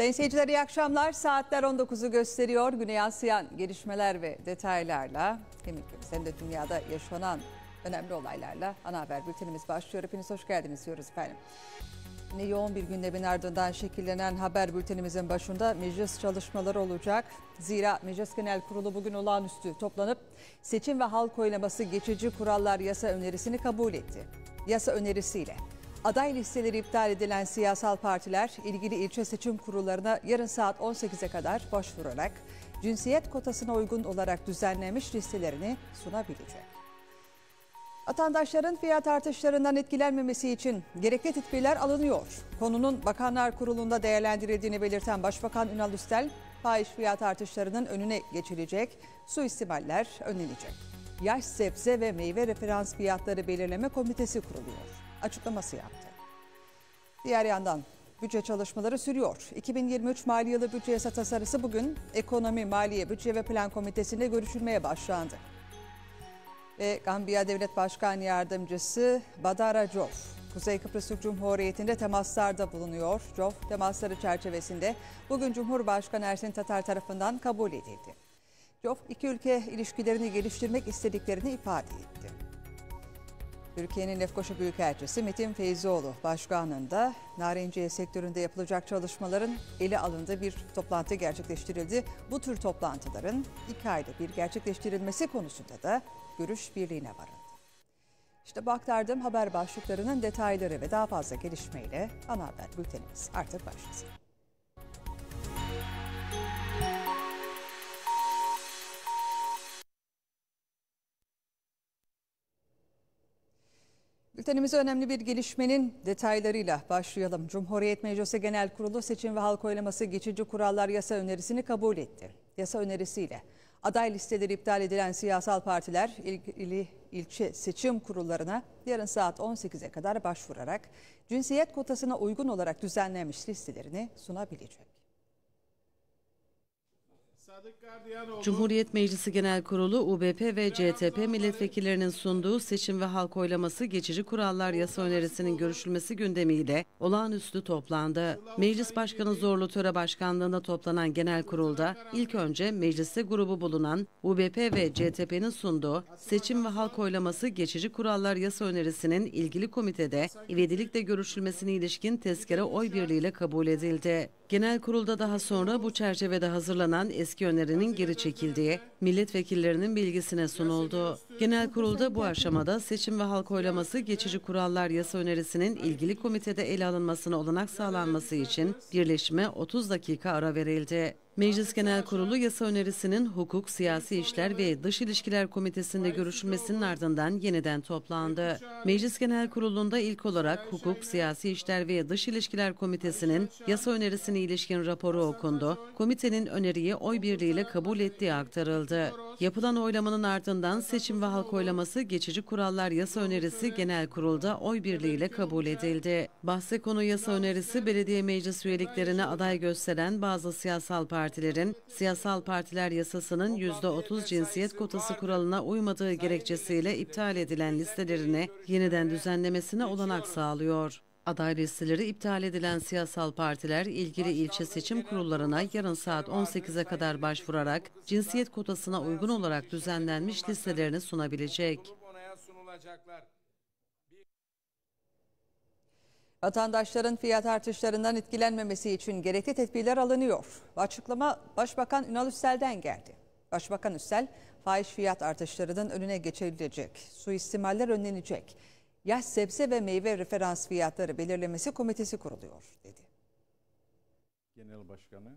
Sayın seyirciler iyi akşamlar. Saatler 19'u gösteriyor. Güney yansıyan gelişmeler ve detaylarla hem ülkemiz hem de dünyada yaşanan önemli olaylarla ana haber bültenimiz başlıyor. Hepiniz hoş geldiniz diyoruz efendim. Yine yoğun bir gündemin ardından şekillenen haber bültenimizin başında meclis çalışmaları olacak. Zira Meclis Genel Kurulu bugün olağanüstü toplanıp seçim ve halk oylaması geçici kurallar yasa önerisini kabul etti. Yasa önerisiyle Aday listeleri iptal edilen siyasal partiler ilgili ilçe seçim kurullarına yarın saat 18'e kadar başvurarak cinsiyet kotasına uygun olarak düzenlenmiş listelerini sunabilecek. Vatandaşların fiyat artışlarından etkilenmemesi için gerekli tedbirler alınıyor. Konunun Bakanlar Kurulu'nda değerlendirildiğini belirten Başbakan Ünal Üstel, fahiş fiyat artışlarının önüne geçilecek, suistimaller önlenecek. Yaş sebze ve meyve referans fiyatları belirleme komitesi kuruluyor açıklaması yaptı. Diğer yandan bütçe çalışmaları sürüyor. 2023 mali yılı bütçe yasa tasarısı bugün Ekonomi, Maliye, Bütçe ve Plan Komitesi'nde görüşülmeye başlandı. Ve Gambiya Devlet Başkan Yardımcısı Badara Jof, Kuzey Kıbrıs Türk Cumhuriyeti'nde temaslarda bulunuyor. Jof, temasları çerçevesinde bugün Cumhurbaşkanı Ersin Tatar tarafından kabul edildi. Jof, iki ülke ilişkilerini geliştirmek istediklerini ifade etti. Türkiye'nin Lefkoşa Büyükelçisi Metin Feyzioğlu başkanında narenciye sektöründe yapılacak çalışmaların ele alındığı bir toplantı gerçekleştirildi. Bu tür toplantıların iki ayda bir gerçekleştirilmesi konusunda da görüş birliğine varıldı. İşte bu haber başlıklarının detayları ve daha fazla gelişmeyle ana haber bültenimiz artık başlasın. Bültenimize önemli bir gelişmenin detaylarıyla başlayalım. Cumhuriyet Meclisi Genel Kurulu seçim ve halk oylaması geçici kurallar yasa önerisini kabul etti. Yasa önerisiyle aday listeleri iptal edilen siyasal partiler ilgili ilçe seçim kurullarına yarın saat 18'e kadar başvurarak cinsiyet kotasına uygun olarak düzenlenmiş listelerini sunabilecek. Cumhuriyet Meclisi Genel Kurulu, UBP ve CTP milletvekillerinin sunduğu seçim ve halk oylaması geçici kurallar yasa önerisinin görüşülmesi gündemiyle olağanüstü toplandı. Meclis Başkanı Zorlu Töre Başkanlığı'nda toplanan genel kurulda ilk önce mecliste grubu bulunan UBP ve CTP'nin sunduğu seçim ve halk oylaması geçici kurallar yasa önerisinin ilgili komitede ivedilikle görüşülmesine ilişkin tezkere oy birliğiyle kabul edildi. Genel kurulda daha sonra bu çerçevede hazırlanan eski önerinin geri çekildiği, milletvekillerinin bilgisine sunuldu. Genel kurulda bu aşamada seçim ve halk oylaması geçici kurallar yasa önerisinin ilgili komitede ele alınmasına olanak sağlanması için birleşme 30 dakika ara verildi. Meclis Genel Kurulu yasa önerisinin hukuk, siyasi İşler ve dış İlişkiler komitesinde görüşülmesinin ardından yeniden toplandı. Meclis Genel Kurulu'nda ilk olarak hukuk, siyasi İşler ve dış İlişkiler komitesinin yasa önerisine ilişkin raporu okundu. Komitenin öneriyi oy birliğiyle kabul ettiği aktarıldı. Yapılan oylamanın ardından seçim ve halk oylaması geçici kurallar yasa önerisi genel kurulda oy birliğiyle kabul edildi. Bahse konu yasa önerisi belediye meclis üyeliklerine aday gösteren bazı siyasal partiler partilerin siyasal partiler yasasının %30 cinsiyet kotası kuralına uymadığı gerekçesiyle iptal edilen listelerini yeniden düzenlemesine olanak sağlıyor. Aday listeleri iptal edilen siyasal partiler ilgili ilçe seçim kurullarına yarın saat 18'e kadar başvurarak cinsiyet kotasına uygun olarak düzenlenmiş listelerini sunabilecek. Vatandaşların fiyat artışlarından etkilenmemesi için gerekli tedbirler alınıyor. Açıklama Başbakan Ünal Üstel'den geldi. Başbakan Üstel, fahiş fiyat artışlarının önüne geçilecek, suistimaller önlenecek, yaş sebze ve meyve referans fiyatları belirlemesi komitesi kuruluyor dedi. Genel Başkanı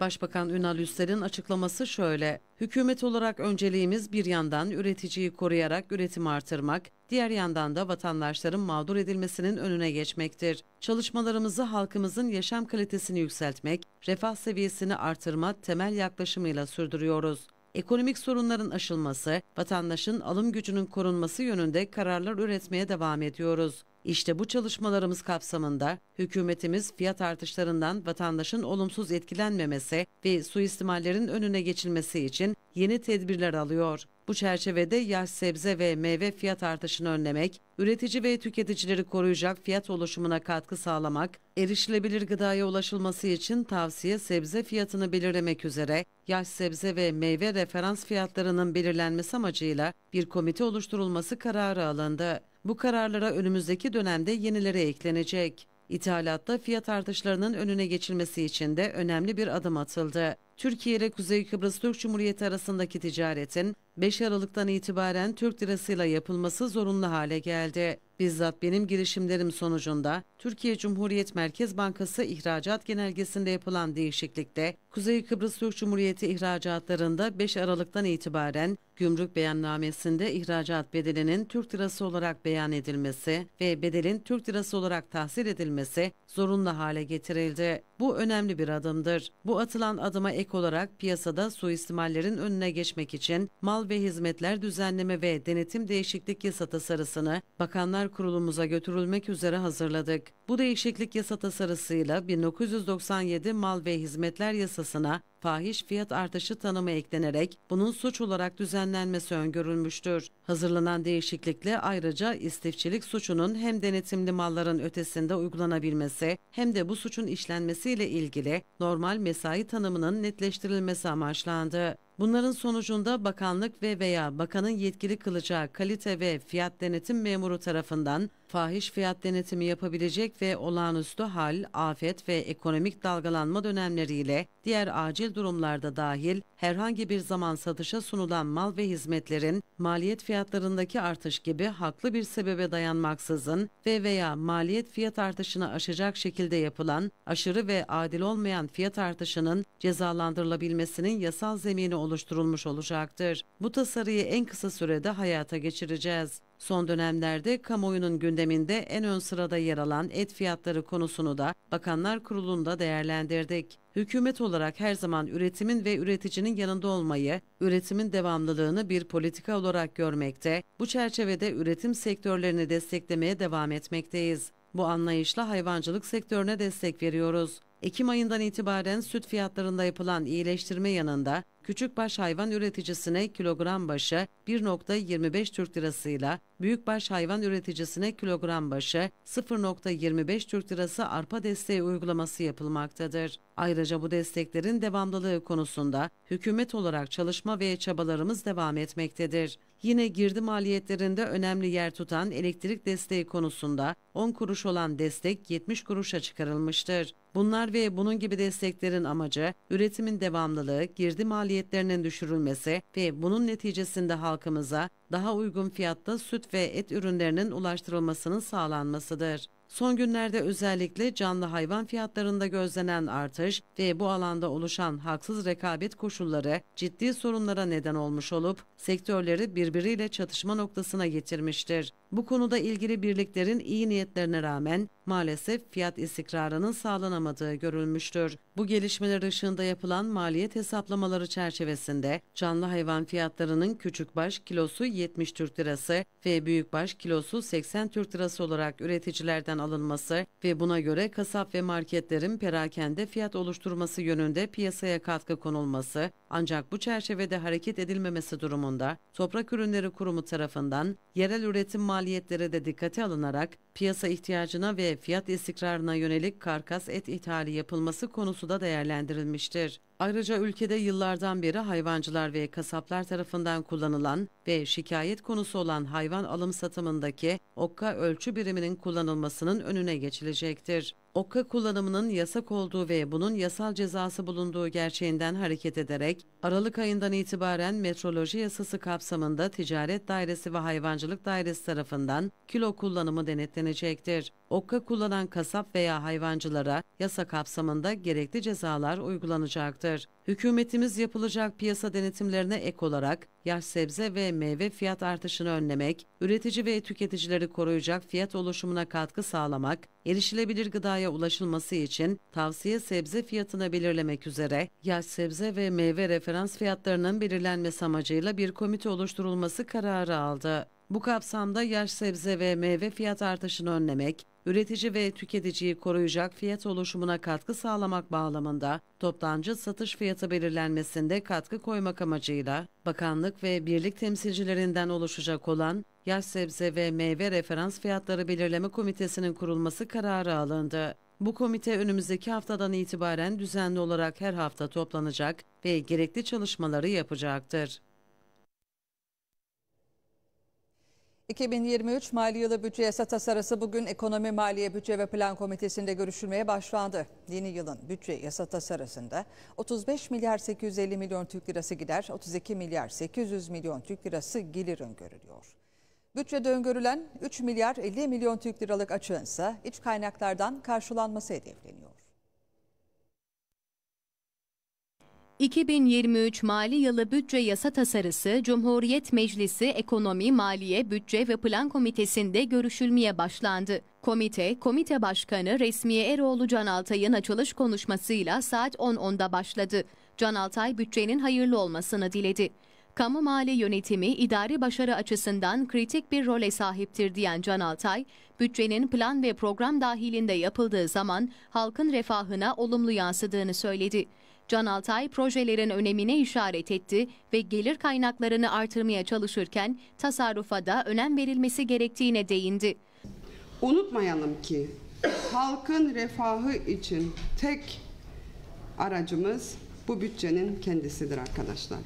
Başbakan Ünal Üster'in açıklaması şöyle. Hükümet olarak önceliğimiz bir yandan üreticiyi koruyarak üretimi artırmak, diğer yandan da vatandaşların mağdur edilmesinin önüne geçmektir. Çalışmalarımızı halkımızın yaşam kalitesini yükseltmek, refah seviyesini artırma temel yaklaşımıyla sürdürüyoruz ekonomik sorunların aşılması, vatandaşın alım gücünün korunması yönünde kararlar üretmeye devam ediyoruz. İşte bu çalışmalarımız kapsamında hükümetimiz fiyat artışlarından vatandaşın olumsuz etkilenmemesi ve suistimallerin önüne geçilmesi için yeni tedbirler alıyor. Bu çerçevede yaş sebze ve meyve fiyat artışını önlemek, üretici ve tüketicileri koruyacak fiyat oluşumuna katkı sağlamak, erişilebilir gıdaya ulaşılması için tavsiye sebze fiyatını belirlemek üzere yaş sebze ve meyve referans fiyatlarının belirlenmesi amacıyla bir komite oluşturulması kararı alındı. Bu kararlara önümüzdeki dönemde yenileri eklenecek. İthalatta fiyat artışlarının önüne geçilmesi için de önemli bir adım atıldı. Türkiye ile Kuzey Kıbrıs Türk Cumhuriyeti arasındaki ticaretin 5 Aralık'tan itibaren Türk lirasıyla yapılması zorunlu hale geldi. Bizzat benim girişimlerim sonucunda Türkiye Cumhuriyet Merkez Bankası ihracat genelgesinde yapılan değişiklikte Kuzey Kıbrıs Türk Cumhuriyeti ihracatlarında 5 Aralık'tan itibaren gümrük beyannamesinde ihracat bedelinin Türk lirası olarak beyan edilmesi ve bedelin Türk lirası olarak tahsil edilmesi zorunlu hale getirildi. Bu önemli bir adımdır. Bu atılan adıma ek olarak piyasada suistimallerin önüne geçmek için mal ve hizmetler düzenleme ve denetim değişiklik yasa tasarısını Bakanlar Kurulumuza götürülmek üzere hazırladık. Bu değişiklik yasa tasarısıyla 1997 mal ve hizmetler yasası yasasına fahiş fiyat artışı tanımı eklenerek bunun suç olarak düzenlenmesi öngörülmüştür. Hazırlanan değişiklikle ayrıca istifçilik suçunun hem denetimli malların ötesinde uygulanabilmesi hem de bu suçun işlenmesiyle ilgili normal mesai tanımının netleştirilmesi amaçlandı. Bunların sonucunda bakanlık ve veya bakanın yetkili kılacağı kalite ve fiyat denetim memuru tarafından fahiş fiyat denetimi yapabilecek ve olağanüstü hal, afet ve ekonomik dalgalanma dönemleriyle diğer acil durumlarda dahil herhangi bir zaman satışa sunulan mal ve hizmetlerin maliyet fiyatlarındaki artış gibi haklı bir sebebe dayanmaksızın ve veya maliyet fiyat artışını aşacak şekilde yapılan aşırı ve adil olmayan fiyat artışının cezalandırılabilmesinin yasal zemini oluşturulmuş olacaktır. Bu tasarıyı en kısa sürede hayata geçireceğiz. Son dönemlerde kamuoyunun gündeminde en ön sırada yer alan et fiyatları konusunu da Bakanlar Kurulu'nda değerlendirdik. Hükümet olarak her zaman üretimin ve üreticinin yanında olmayı, üretimin devamlılığını bir politika olarak görmekte, bu çerçevede üretim sektörlerini desteklemeye devam etmekteyiz. Bu anlayışla hayvancılık sektörüne destek veriyoruz. Ekim ayından itibaren süt fiyatlarında yapılan iyileştirme yanında küçük baş hayvan üreticisine kilogram başı 1.25 Türk Lirasıyla, büyük baş hayvan üreticisine kilogram başı 0.25 Türk Lirası arpa desteği uygulaması yapılmaktadır. Ayrıca bu desteklerin devamlılığı konusunda hükümet olarak çalışma ve çabalarımız devam etmektedir. Yine girdi maliyetlerinde önemli yer tutan elektrik desteği konusunda 10 kuruş olan destek 70 kuruşa çıkarılmıştır. Bunlar ve bunun gibi desteklerin amacı üretimin devamlılığı, girdi maliyetlerinin düşürülmesi ve bunun neticesinde halkımıza daha uygun fiyatta süt ve et ürünlerinin ulaştırılmasının sağlanmasıdır. Son günlerde özellikle canlı hayvan fiyatlarında gözlenen artış ve bu alanda oluşan haksız rekabet koşulları ciddi sorunlara neden olmuş olup sektörleri birbiriyle çatışma noktasına getirmiştir. Bu konuda ilgili birliklerin iyi niyetlerine rağmen maalesef fiyat istikrarının sağlanamadığı görülmüştür. Bu gelişmeler ışığında yapılan maliyet hesaplamaları çerçevesinde canlı hayvan fiyatlarının küçük baş kilosu 70 Türk Lirası ve büyük baş kilosu 80 Türk Lirası olarak üreticilerden alınması ve buna göre kasap ve marketlerin perakende fiyat oluşturması yönünde piyasaya katkı konulması ancak bu çerçevede hareket edilmemesi durumunda Toprak Ürünleri Kurumu tarafından yerel üretim maliyetleri de dikkate alınarak piyasa ihtiyacına ve fiyat istikrarına yönelik karkas et ithali yapılması konusu da değerlendirilmiştir. Ayrıca ülkede yıllardan beri hayvancılar ve kasaplar tarafından kullanılan ve şikayet konusu olan hayvan alım satımındaki okka ölçü biriminin kullanılmasının önüne geçilecektir. Okka kullanımının yasak olduğu ve bunun yasal cezası bulunduğu gerçeğinden hareket ederek Aralık ayından itibaren metroloji yasası kapsamında Ticaret Dairesi ve Hayvancılık Dairesi tarafından kilo kullanımı denetlenecektir. Okka kullanan kasap veya hayvancılara yasa kapsamında gerekli cezalar uygulanacaktır. Hükümetimiz yapılacak piyasa denetimlerine ek olarak yaş sebze ve meyve fiyat artışını önlemek, üretici ve tüketicileri koruyacak fiyat oluşumuna katkı sağlamak, erişilebilir gıdaya ulaşılması için tavsiye sebze fiyatına belirlemek üzere yaş sebze ve meyve referansı referans fiyatlarının belirlenmesi amacıyla bir komite oluşturulması kararı aldı. Bu kapsamda yaş sebze ve meyve fiyat artışını önlemek, üretici ve tüketiciyi koruyacak fiyat oluşumuna katkı sağlamak bağlamında toptancı satış fiyatı belirlenmesinde katkı koymak amacıyla bakanlık ve birlik temsilcilerinden oluşacak olan yaş sebze ve meyve referans fiyatları belirleme komitesinin kurulması kararı alındı. Bu komite önümüzdeki haftadan itibaren düzenli olarak her hafta toplanacak ve gerekli çalışmaları yapacaktır. 2023 Mali Yılı Bütçe Yasa Tasarısı bugün Ekonomi Maliye Bütçe ve Plan Komitesi'nde görüşülmeye başlandı. Yeni yılın bütçe yasa tasarısında 35 milyar 850 milyon Türk lirası gider, 32 milyar 800 milyon Türk lirası gelir öngörülüyor. Bütçede öngörülen 3 milyar 50 milyon Türk liralık açığın ise iç kaynaklardan karşılanması hedefleniyor. 2023 mali yılı bütçe yasa tasarısı Cumhuriyet Meclisi Ekonomi, Maliye, Bütçe ve Plan Komitesi'nde görüşülmeye başlandı. Komite, Komite Başkanı Resmiye Eroğlu Canaltay'ın açılış konuşmasıyla saat 10.10'da başladı. Canaltay bütçenin hayırlı olmasını diledi kamu mali yönetimi idari başarı açısından kritik bir role sahiptir diyen Can Altay, bütçenin plan ve program dahilinde yapıldığı zaman halkın refahına olumlu yansıdığını söyledi. Can Altay projelerin önemine işaret etti ve gelir kaynaklarını artırmaya çalışırken tasarrufa da önem verilmesi gerektiğine değindi. Unutmayalım ki halkın refahı için tek aracımız bu bütçenin kendisidir arkadaşlar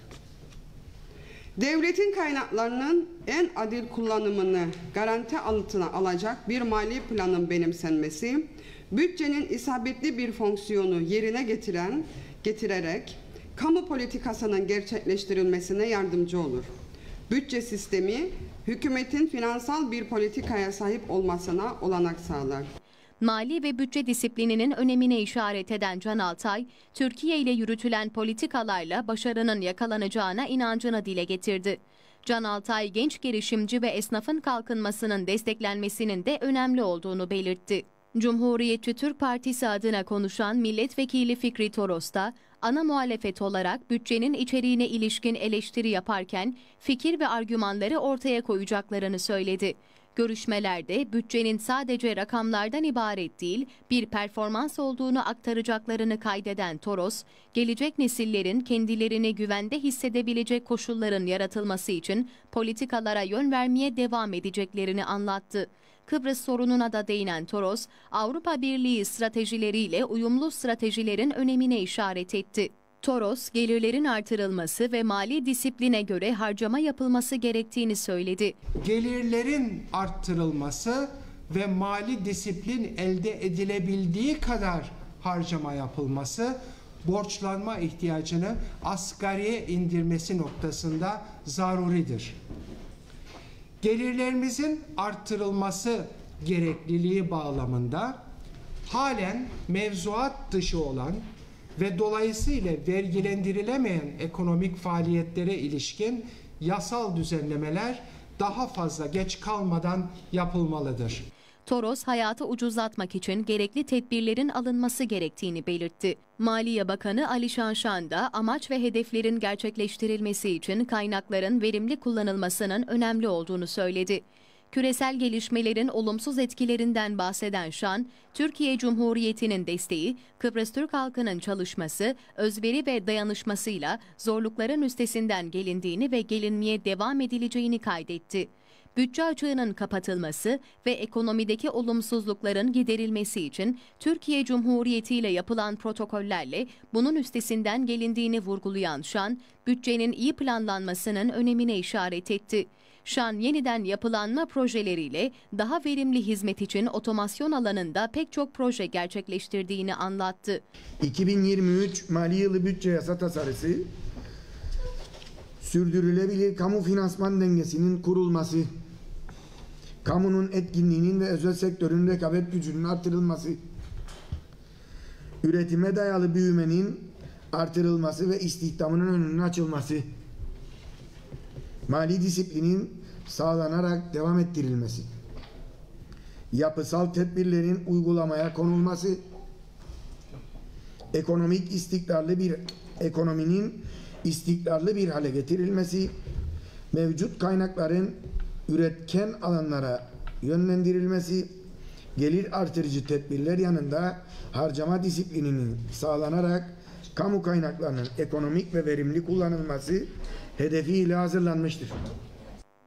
devletin kaynaklarının en adil kullanımını garanti altına alacak bir mali planın benimsenmesi, bütçenin isabetli bir fonksiyonu yerine getiren, getirerek kamu politikasının gerçekleştirilmesine yardımcı olur. Bütçe sistemi hükümetin finansal bir politikaya sahip olmasına olanak sağlar mali ve bütçe disiplininin önemine işaret eden Can Altay, Türkiye ile yürütülen politikalarla başarının yakalanacağına inancını dile getirdi. Can Altay genç girişimci ve esnafın kalkınmasının desteklenmesinin de önemli olduğunu belirtti. Cumhuriyetçi Türk Partisi adına konuşan milletvekili Fikri Toros da ana muhalefet olarak bütçenin içeriğine ilişkin eleştiri yaparken fikir ve argümanları ortaya koyacaklarını söyledi. Görüşmelerde bütçenin sadece rakamlardan ibaret değil, bir performans olduğunu aktaracaklarını kaydeden Toros, gelecek nesillerin kendilerini güvende hissedebilecek koşulların yaratılması için politikalara yön vermeye devam edeceklerini anlattı. Kıbrıs sorununa da değinen Toros, Avrupa Birliği stratejileriyle uyumlu stratejilerin önemine işaret etti. Toros, gelirlerin artırılması ve mali disipline göre harcama yapılması gerektiğini söyledi. Gelirlerin artırılması ve mali disiplin elde edilebildiği kadar harcama yapılması borçlanma ihtiyacını asgariye indirmesi noktasında zaruridir. Gelirlerimizin artırılması gerekliliği bağlamında halen mevzuat dışı olan ve dolayısıyla vergilendirilemeyen ekonomik faaliyetlere ilişkin yasal düzenlemeler daha fazla geç kalmadan yapılmalıdır. Toros hayatı ucuzlatmak için gerekli tedbirlerin alınması gerektiğini belirtti. Maliye Bakanı Ali Şanşan da amaç ve hedeflerin gerçekleştirilmesi için kaynakların verimli kullanılmasının önemli olduğunu söyledi. Küresel gelişmelerin olumsuz etkilerinden bahseden Şan, Türkiye Cumhuriyeti'nin desteği, Kıbrıs Türk halkının çalışması, özveri ve dayanışmasıyla zorlukların üstesinden gelindiğini ve gelinmeye devam edileceğini kaydetti. Bütçe açığının kapatılması ve ekonomideki olumsuzlukların giderilmesi için Türkiye Cumhuriyeti ile yapılan protokollerle bunun üstesinden gelindiğini vurgulayan Şan, bütçenin iyi planlanmasının önemine işaret etti. Şan yeniden yapılanma projeleriyle daha verimli hizmet için otomasyon alanında pek çok proje gerçekleştirdiğini anlattı. 2023 mali yılı bütçe yasa tasarısı sürdürülebilir kamu finansman dengesinin kurulması, kamunun etkinliğinin ve özel sektörün rekabet gücünün artırılması, üretime dayalı büyümenin artırılması ve istihdamının önünün açılması mali disiplinin sağlanarak devam ettirilmesi, yapısal tedbirlerin uygulamaya konulması, ekonomik istikrarlı bir ekonominin istikrarlı bir hale getirilmesi, mevcut kaynakların üretken alanlara yönlendirilmesi, gelir artırıcı tedbirler yanında harcama disiplininin sağlanarak kamu kaynaklarının ekonomik ve verimli kullanılması hedefiyle hazırlanmıştır.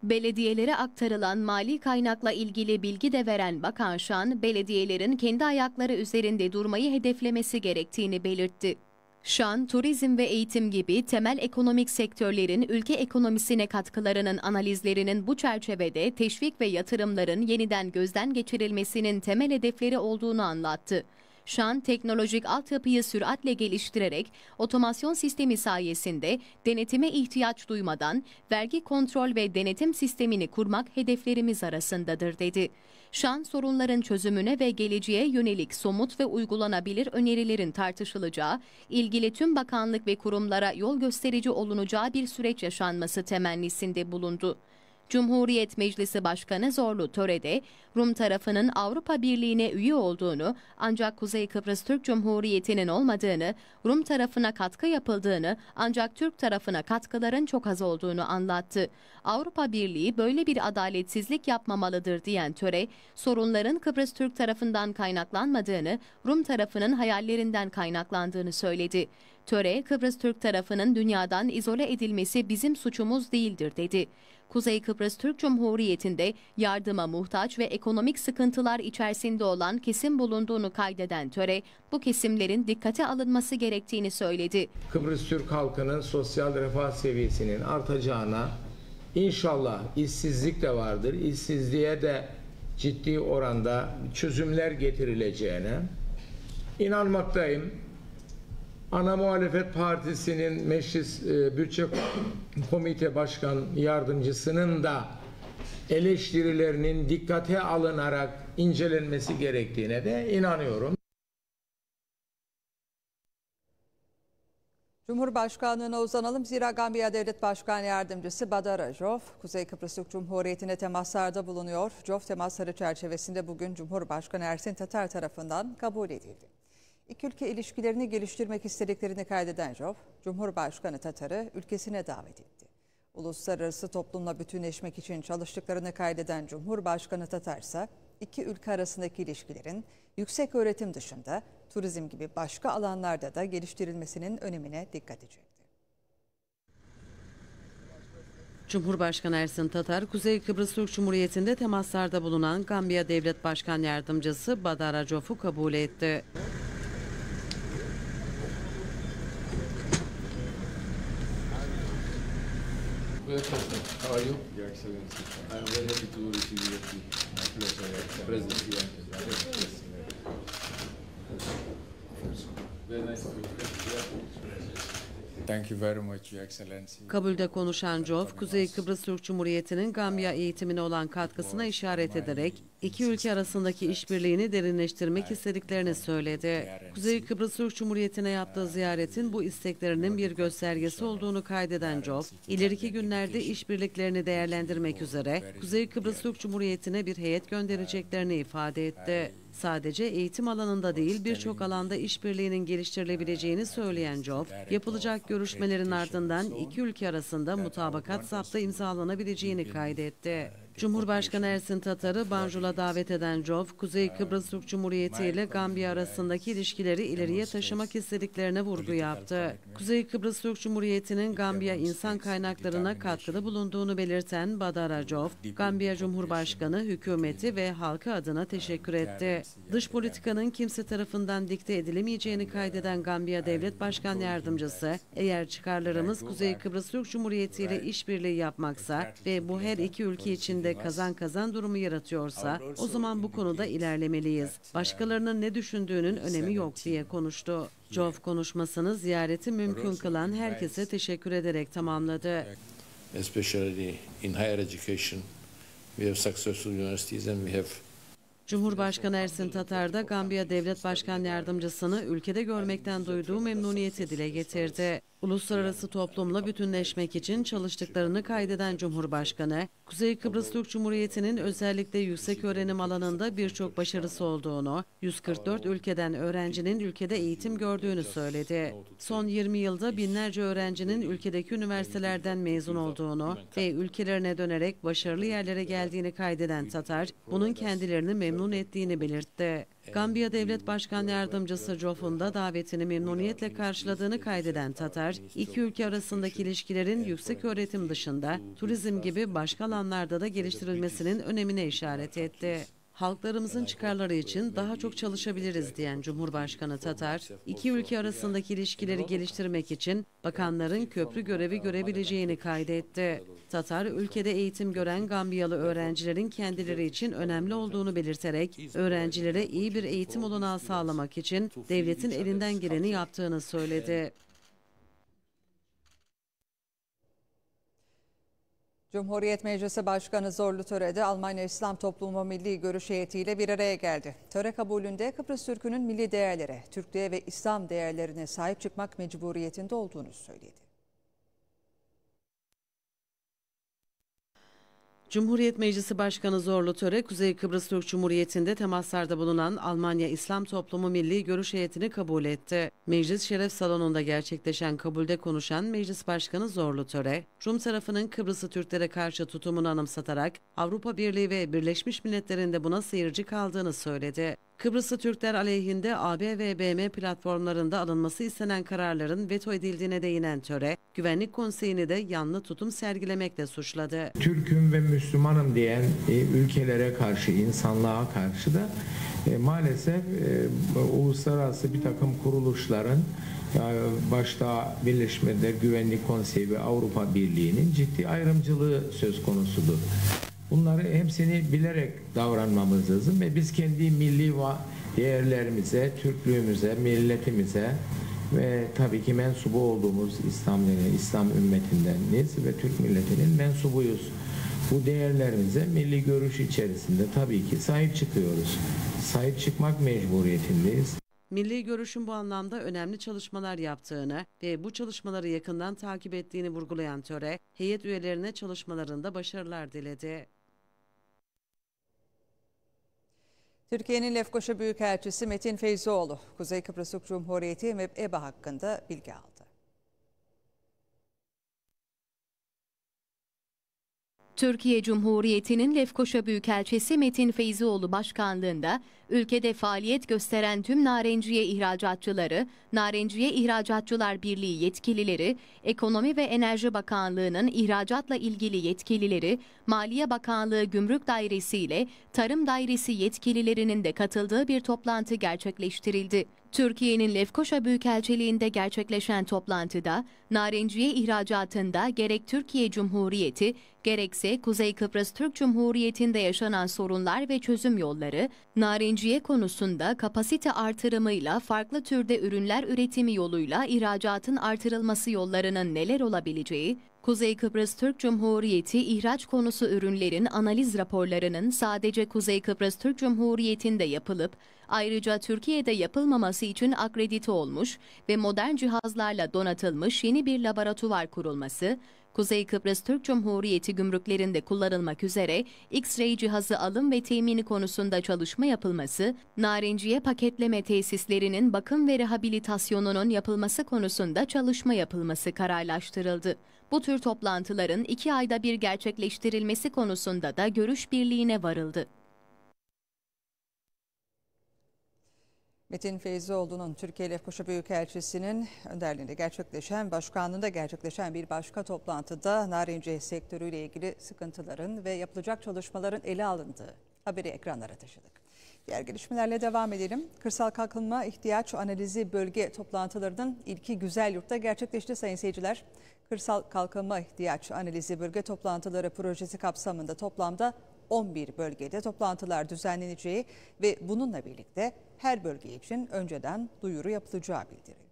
Belediyelere aktarılan mali kaynakla ilgili bilgi de veren Bakan Şan, belediyelerin kendi ayakları üzerinde durmayı hedeflemesi gerektiğini belirtti. Şan, turizm ve eğitim gibi temel ekonomik sektörlerin ülke ekonomisine katkılarının analizlerinin bu çerçevede teşvik ve yatırımların yeniden gözden geçirilmesinin temel hedefleri olduğunu anlattı. Şu an teknolojik altyapıyı süratle geliştirerek otomasyon sistemi sayesinde denetime ihtiyaç duymadan vergi kontrol ve denetim sistemini kurmak hedeflerimiz arasındadır dedi. Şu an sorunların çözümüne ve geleceğe yönelik somut ve uygulanabilir önerilerin tartışılacağı, ilgili tüm bakanlık ve kurumlara yol gösterici olunacağı bir süreç yaşanması temennisinde bulundu. Cumhuriyet Meclisi Başkanı Zorlu Töre'de Rum tarafının Avrupa Birliği'ne üye olduğunu ancak Kuzey Kıbrıs Türk Cumhuriyeti'nin olmadığını, Rum tarafına katkı yapıldığını ancak Türk tarafına katkıların çok az olduğunu anlattı. Avrupa Birliği böyle bir adaletsizlik yapmamalıdır diyen Töre, sorunların Kıbrıs Türk tarafından kaynaklanmadığını, Rum tarafının hayallerinden kaynaklandığını söyledi. Töre, Kıbrıs Türk tarafının dünyadan izole edilmesi bizim suçumuz değildir dedi. Kuzey Kıbrıs Türk Cumhuriyeti'nde yardıma muhtaç ve ekonomik sıkıntılar içerisinde olan kesim bulunduğunu kaydeden töre, bu kesimlerin dikkate alınması gerektiğini söyledi. Kıbrıs Türk halkının sosyal refah seviyesinin artacağına inşallah işsizlik de vardır. İşsizliğe de ciddi oranda çözümler getirileceğine inanmaktayım. Ana Muhalefet Partisi'nin Meclis e, Bütçe Komite Başkan Yardımcısının da eleştirilerinin dikkate alınarak incelenmesi gerektiğine de inanıyorum. Cumhurbaşkanlığına uzanalım. Zira Gambiya Devlet Başkan Yardımcısı Badara Jof, Kuzey Kıbrıs Türk Cumhuriyeti'ne temaslarda bulunuyor. Jof temasları çerçevesinde bugün Cumhurbaşkanı Ersin Tatar tarafından kabul edildi. İki ülke ilişkilerini geliştirmek istediklerini kaydeden Rov, Cumhurbaşkanı Tatar'ı ülkesine davet etti. Uluslararası toplumla bütünleşmek için çalıştıklarını kaydeden Cumhurbaşkanı Tatar ise iki ülke arasındaki ilişkilerin yüksek öğretim dışında turizm gibi başka alanlarda da geliştirilmesinin önemine dikkat çekti. Cumhurbaşkanı Ersin Tatar, Kuzey Kıbrıs Türk Cumhuriyeti'nde temaslarda bulunan Gambiya Devlet Başkan Yardımcısı Badar Acof'u kabul etti. Good afternoon. How are you? Your Excellency. I am very happy to receive you My pleasure, Your President. Very nice to meet you. Kabulde konuşan Jov, Kuzey Kıbrıs Türk Cumhuriyeti'nin Gambiya eğitimine olan katkısına işaret ederek iki ülke arasındaki işbirliğini derinleştirmek istediklerini söyledi. Kuzey Kıbrıs Türk Cumhuriyeti'ne yaptığı ziyaretin bu isteklerinin bir göstergesi olduğunu kaydeden Jov, ileriki günlerde işbirliklerini değerlendirmek üzere Kuzey Kıbrıs Türk Cumhuriyeti'ne bir heyet göndereceklerini ifade etti. Sadece eğitim alanında değil birçok alanda işbirliğinin geliştirilebileceğini ee, söyleyen Job, yapılacak görüşmelerin ardından iki ülke arasında mutabakat zapta imzalanabileceğini kaydetti. Cumhurbaşkanı Ersin Tatar'ı Banjul'a davet eden Jov, Kuzey Kıbrıs Türk Cumhuriyeti ile Gambiya arasındaki ilişkileri ileriye taşımak istediklerine vurgu yaptı. Kuzey Kıbrıs Türk Cumhuriyeti'nin Gambiya insan kaynaklarına katkıda bulunduğunu belirten Badara Jov, Gambiya Cumhurbaşkanı, hükümeti ve halkı adına teşekkür etti. Dış politikanın kimse tarafından dikte edilemeyeceğini kaydeden Gambiya Devlet Başkan Yardımcısı, eğer çıkarlarımız Kuzey Kıbrıs Türk Cumhuriyeti ile işbirliği yapmaksa ve bu her iki ülke içinde ülkede kazan kazan durumu yaratıyorsa o zaman bu konuda ilerlemeliyiz. Başkalarının ne düşündüğünün önemi yok diye konuştu. Jov konuşmasını ziyareti mümkün kılan herkese teşekkür ederek tamamladı. Cumhurbaşkanı Ersin Tatar da Gambiya Devlet Başkan Yardımcısını ülkede görmekten duyduğu memnuniyeti dile getirdi. Uluslararası toplumla bütünleşmek için çalıştıklarını kaydeden Cumhurbaşkanı, Kuzey Kıbrıs Türk Cumhuriyeti'nin özellikle yüksek öğrenim alanında birçok başarısı olduğunu, 144 ülkeden öğrencinin ülkede eğitim gördüğünü söyledi. Son 20 yılda binlerce öğrencinin ülkedeki üniversitelerden mezun olduğunu ve ülkelerine dönerek başarılı yerlere geldiğini kaydeden Tatar, bunun kendilerini memnun ettiğini belirtti. Ee, Gambiya Devlet Başkanı Yardımcısı Jof'un da davetini memnuniyetle karşıladığını kaydeden Tatar, iki ülke arasındaki ilişkilerin yüksek öğretim dışında turizm gibi başka alanlarda da geliştirilmesinin önemine işaret etti halklarımızın çıkarları için daha çok çalışabiliriz diyen Cumhurbaşkanı Tatar, iki ülke arasındaki ilişkileri geliştirmek için bakanların köprü görevi görebileceğini kaydetti. Tatar, ülkede eğitim gören Gambiyalı öğrencilerin kendileri için önemli olduğunu belirterek, öğrencilere iyi bir eğitim olanağı sağlamak için devletin elinden geleni yaptığını söyledi. Cumhuriyet Meclisi Başkanı Zorlu Töre'de Almanya İslam Toplumu Milli Görüş heyetiyle bir araya geldi. Töre kabulünde Kıbrıs Türk'ünün milli değerlere, Türklüğe ve İslam değerlerine sahip çıkmak mecburiyetinde olduğunu söyledi. Cumhuriyet Meclisi Başkanı Zorlu Töre, Kuzey Kıbrıs Türk Cumhuriyeti'nde temaslarda bulunan Almanya İslam Toplumu Milli Görüş Heyetini kabul etti. Meclis Şeref Salonu'nda gerçekleşen kabulde konuşan Meclis Başkanı Zorlu Töre, Rum tarafının Kıbrıs'ı Türklere karşı tutumunu anımsatarak Avrupa Birliği ve Birleşmiş Milletler'in de buna seyirci kaldığını söyledi. Kıbrıslı Türkler aleyhinde AB ve BM platformlarında alınması istenen kararların veto edildiğine değinen Töre, Güvenlik Konseyi'ni de yanlı tutum sergilemekle suçladı. Türk'üm ve Müslümanım diyen e, ülkelere karşı, insanlığa karşı da e, maalesef e, uluslararası bir takım kuruluşların e, başta Birleşmiş Güvenlik Konseyi ve Avrupa Birliği'nin ciddi ayrımcılığı söz konusudur. Bunları hepsini bilerek davranmamız lazım ve biz kendi milli değerlerimize, Türklüğümüze, milletimize ve tabii ki mensubu olduğumuz İslam İslam ümmetindeniz ve Türk milletinin mensubuyuz. Bu değerlerimize milli görüş içerisinde tabii ki sahip çıkıyoruz. Sahip çıkmak mecburiyetindeyiz. Milli görüşün bu anlamda önemli çalışmalar yaptığını ve bu çalışmaları yakından takip ettiğini vurgulayan Töre, heyet üyelerine çalışmalarında başarılar diledi. Türkiye'nin Lefkoşa Büyükelçisi Metin Feyzoğlu, Kuzey Kıbrıs Türk Cumhuriyeti MEB-EBA e hakkında bilgi aldı. Türkiye Cumhuriyeti'nin Lefkoşa Büyükelçisi Metin Feyzioğlu başkanlığında ülkede faaliyet gösteren tüm narenciye ihracatçıları, Narenciye ihracatçılar Birliği yetkilileri, Ekonomi ve Enerji Bakanlığı'nın ihracatla ilgili yetkilileri, Maliye Bakanlığı Gümrük Dairesi ile Tarım Dairesi yetkililerinin de katıldığı bir toplantı gerçekleştirildi. Türkiye'nin Lefkoşa Büyükelçiliği'nde gerçekleşen toplantıda narenciye ihracatında gerek Türkiye Cumhuriyeti gerekse Kuzey Kıbrıs Türk Cumhuriyeti'nde yaşanan sorunlar ve çözüm yolları, narenciye konusunda kapasite artırımıyla farklı türde ürünler üretimi yoluyla ihracatın artırılması yollarının neler olabileceği, Kuzey Kıbrıs Türk Cumhuriyeti ihraç konusu ürünlerin analiz raporlarının sadece Kuzey Kıbrıs Türk Cumhuriyeti'nde yapılıp ayrıca Türkiye'de yapılmaması için akredite olmuş ve modern cihazlarla donatılmış yeni bir laboratuvar kurulması, Kuzey Kıbrıs Türk Cumhuriyeti gümrüklerinde kullanılmak üzere X-ray cihazı alım ve temini konusunda çalışma yapılması, narenciye paketleme tesislerinin bakım ve rehabilitasyonunun yapılması konusunda çalışma yapılması kararlaştırıldı. Bu tür toplantıların iki ayda bir gerçekleştirilmesi konusunda da görüş birliğine varıldı. Metin Feyzioğlu'nun Türkiye ile Lefkoşa Büyükelçisi'nin önderliğinde gerçekleşen, başkanlığında gerçekleşen bir başka toplantıda narince sektörüyle ilgili sıkıntıların ve yapılacak çalışmaların ele alındığı haberi ekranlara taşıdık. Diğer gelişmelerle devam edelim. Kırsal Kalkınma ihtiyaç Analizi Bölge toplantılarının ilki güzel yurtta gerçekleşti sayın seyirciler. Kırsal Kalkınma ihtiyaç Analizi Bölge Toplantıları projesi kapsamında toplamda 11 bölgede toplantılar düzenleneceği ve bununla birlikte her bölge için önceden duyuru yapılacağı bildirildi.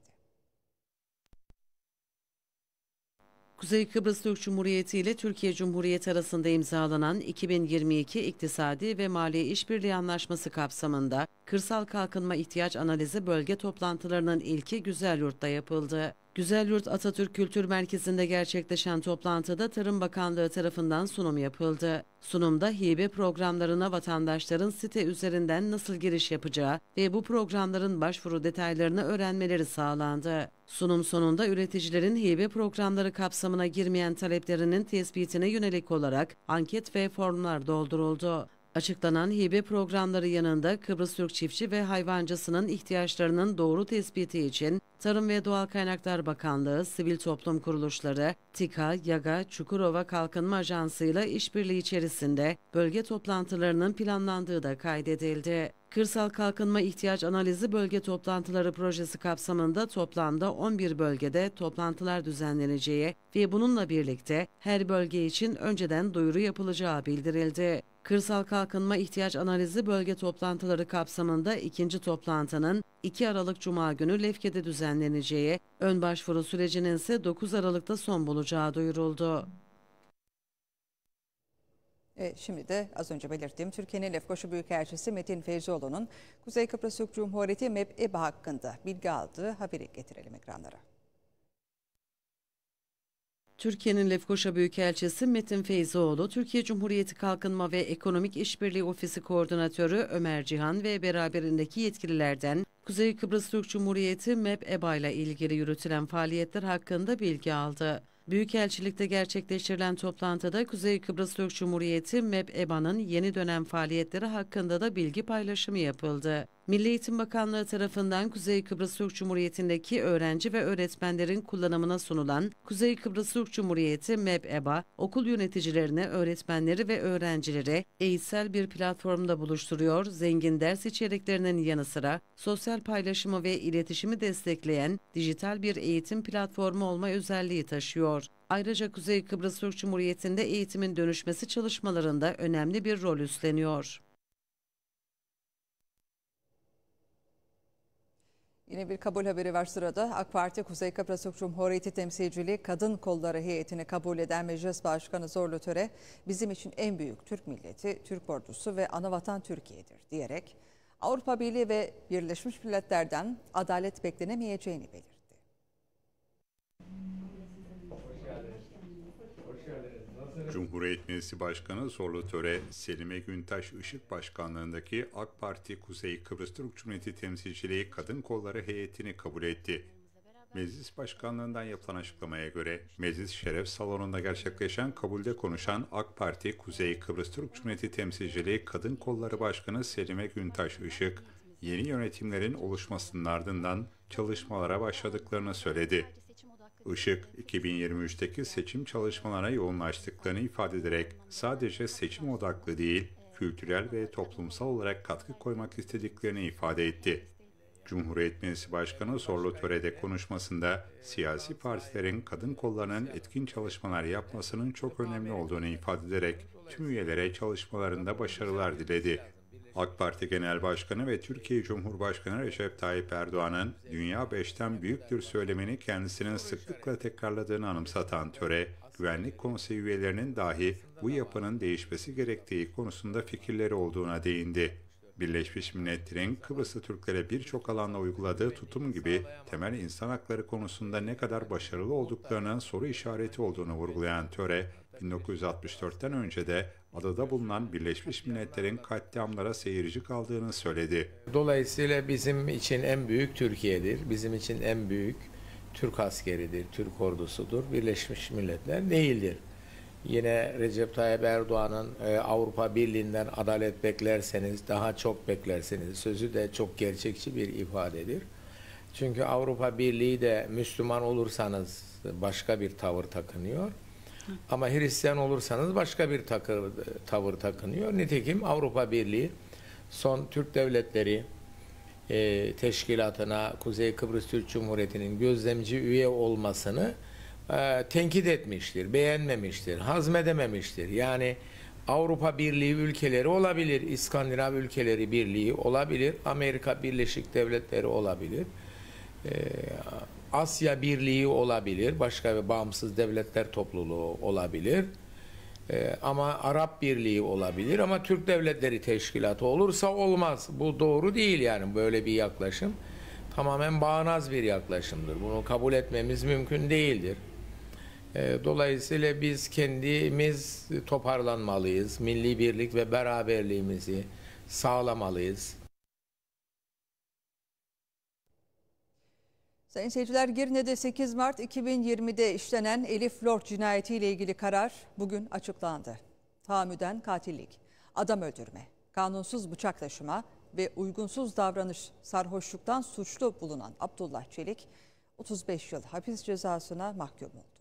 Kuzey Kıbrıs Türk Cumhuriyeti ile Türkiye Cumhuriyeti arasında imzalanan 2022 İktisadi ve Maliye İşbirliği Anlaşması kapsamında kırsal kalkınma ihtiyaç analizi bölge toplantılarının ilki Güzelyurt'ta yapıldı. Güzel Yurt Atatürk Kültür Merkezi'nde gerçekleşen toplantıda Tarım Bakanlığı tarafından sunum yapıldı. Sunumda hibe programlarına vatandaşların site üzerinden nasıl giriş yapacağı ve bu programların başvuru detaylarını öğrenmeleri sağlandı. Sunum sonunda üreticilerin hibe programları kapsamına girmeyen taleplerinin tespitine yönelik olarak anket ve formlar dolduruldu. Açıklanan hibe programları yanında Kıbrıs Türk çiftçi ve hayvancısının ihtiyaçlarının doğru tespiti için Tarım ve Doğal Kaynaklar Bakanlığı, sivil toplum kuruluşları, TİKA, YAGA, Çukurova Kalkınma Ajansı ile işbirliği içerisinde bölge toplantılarının planlandığı da kaydedildi. Kırsal Kalkınma İhtiyaç Analizi Bölge Toplantıları Projesi kapsamında toplamda 11 bölgede toplantılar düzenleneceği ve bununla birlikte her bölge için önceden duyuru yapılacağı bildirildi. Kırsal Kalkınma İhtiyaç Analizi Bölge Toplantıları kapsamında ikinci toplantının 2 Aralık Cuma günü Lefke'de düzenleneceği, ön başvuru sürecinin ise 9 Aralık'ta son bulacağı duyuruldu. E, şimdi de az önce belirttiğim Türkiye'nin Lefkoşu Büyükelçisi Metin Feyzioğlu'nun Kuzey Kıbrıs Türk Cumhuriyeti MEP EBA hakkında bilgi aldığı haberi getirelim ekranlara. Türkiye'nin Lefkoşa Büyükelçisi Metin Feyzoğlu, Türkiye Cumhuriyeti Kalkınma ve Ekonomik İşbirliği Ofisi Koordinatörü Ömer Cihan ve beraberindeki yetkililerden Kuzey Kıbrıs Türk Cumhuriyeti MEP EBA ile ilgili yürütülen faaliyetler hakkında bilgi aldı. Büyükelçilikte gerçekleştirilen toplantıda Kuzey Kıbrıs Türk Cumhuriyeti MEP EBA'nın yeni dönem faaliyetleri hakkında da bilgi paylaşımı yapıldı. Milli Eğitim Bakanlığı tarafından Kuzey Kıbrıs Türk Cumhuriyeti'ndeki öğrenci ve öğretmenlerin kullanımına sunulan Kuzey Kıbrıs Türk Cumhuriyeti MEB-EBA, okul yöneticilerine, öğretmenleri ve öğrencilere eğitsel bir platformda buluşturuyor, zengin ders içeriklerinin yanı sıra sosyal paylaşımı ve iletişimi destekleyen dijital bir eğitim platformu olma özelliği taşıyor. Ayrıca Kuzey Kıbrıs Türk Cumhuriyeti'nde eğitimin dönüşmesi çalışmalarında önemli bir rol üstleniyor. Yine bir kabul haberi var sırada. AK Parti Kuzey Kıbrıs Türk Cumhuriyeti Temsilciliği Kadın Kolları heyetini kabul eden Meclis Başkanı Zorlu Töre, bizim için en büyük Türk milleti, Türk ordusu ve anavatan Türkiye'dir diyerek Avrupa Birliği ve Birleşmiş Milletler'den adalet beklenemeyeceğini belirtti. Cumhuriyet Meclisi Başkanı Zorlu Töre, Selime Güntaş Işık Başkanlığındaki AK Parti Kuzey Kıbrıs Türk Cumhuriyeti Temsilciliği Kadın Kolları heyetini kabul etti. Meclis Başkanlığından yapılan açıklamaya göre Meclis Şeref Salonu'nda gerçekleşen kabulde konuşan AK Parti Kuzey Kıbrıs Türk Cumhuriyeti Temsilciliği Kadın Kolları Başkanı Selime Güntaş Işık, yeni yönetimlerin oluşmasının ardından çalışmalara başladıklarını söyledi. Işık 2023'teki seçim çalışmalarına yoğunlaştıklarını ifade ederek sadece seçim odaklı değil, kültürel ve toplumsal olarak katkı koymak istediklerini ifade etti. Cumhuriyet Meclisi Başkanı Sorlu Töre'de konuşmasında siyasi partilerin kadın kollarının etkin çalışmalar yapmasının çok önemli olduğunu ifade ederek tüm üyelere çalışmalarında başarılar diledi. AK Parti Genel Başkanı ve Türkiye Cumhurbaşkanı Recep Tayyip Erdoğan'ın dünya beşten büyüktür söylemini kendisinin sıklıkla tekrarladığını anımsatan töre, Güvenlik Konseyi üyelerinin dahi bu yapının değişmesi gerektiği konusunda fikirleri olduğuna değindi. Birleşmiş Milletler'in Kıbrıslı Türklere birçok alanda uyguladığı tutum gibi temel insan hakları konusunda ne kadar başarılı olduklarının soru işareti olduğunu vurgulayan töre, 1964'ten önce de adada bulunan Birleşmiş Milletler'in katliamlara seyirci kaldığını söyledi. Dolayısıyla bizim için en büyük Türkiye'dir. Bizim için en büyük Türk askeridir, Türk ordusudur. Birleşmiş Milletler değildir. Yine Recep Tayyip Erdoğan'ın e, Avrupa Birliği'nden adalet beklerseniz, daha çok beklersiniz sözü de çok gerçekçi bir ifadedir. Çünkü Avrupa Birliği de Müslüman olursanız başka bir tavır takınıyor. Ama Hristiyan olursanız başka bir takır, tavır takınıyor. Nitekim Avrupa Birliği son Türk devletleri e, teşkilatına Kuzey Kıbrıs Türk Cumhuriyeti'nin gözlemci üye olmasını e, tenkit etmiştir, beğenmemiştir, hazmedememiştir. Yani Avrupa Birliği ülkeleri olabilir, İskandinav ülkeleri birliği olabilir, Amerika Birleşik Devletleri olabilir. E, Asya Birliği olabilir, başka bir bağımsız devletler topluluğu olabilir. Ee, ama Arap Birliği olabilir ama Türk Devletleri Teşkilatı olursa olmaz. Bu doğru değil yani böyle bir yaklaşım. Tamamen bağnaz bir yaklaşımdır. Bunu kabul etmemiz mümkün değildir. Ee, dolayısıyla biz kendimiz toparlanmalıyız. Milli birlik ve beraberliğimizi sağlamalıyız. Sayın seyirciler Girne'de 8 Mart 2020'de işlenen Elif Lord cinayetiyle ilgili karar bugün açıklandı. Tahammüden katillik, adam öldürme, kanunsuz bıçaklaşma ve uygunsuz davranış sarhoşluktan suçlu bulunan Abdullah Çelik 35 yıl hapis cezasına mahkum oldu.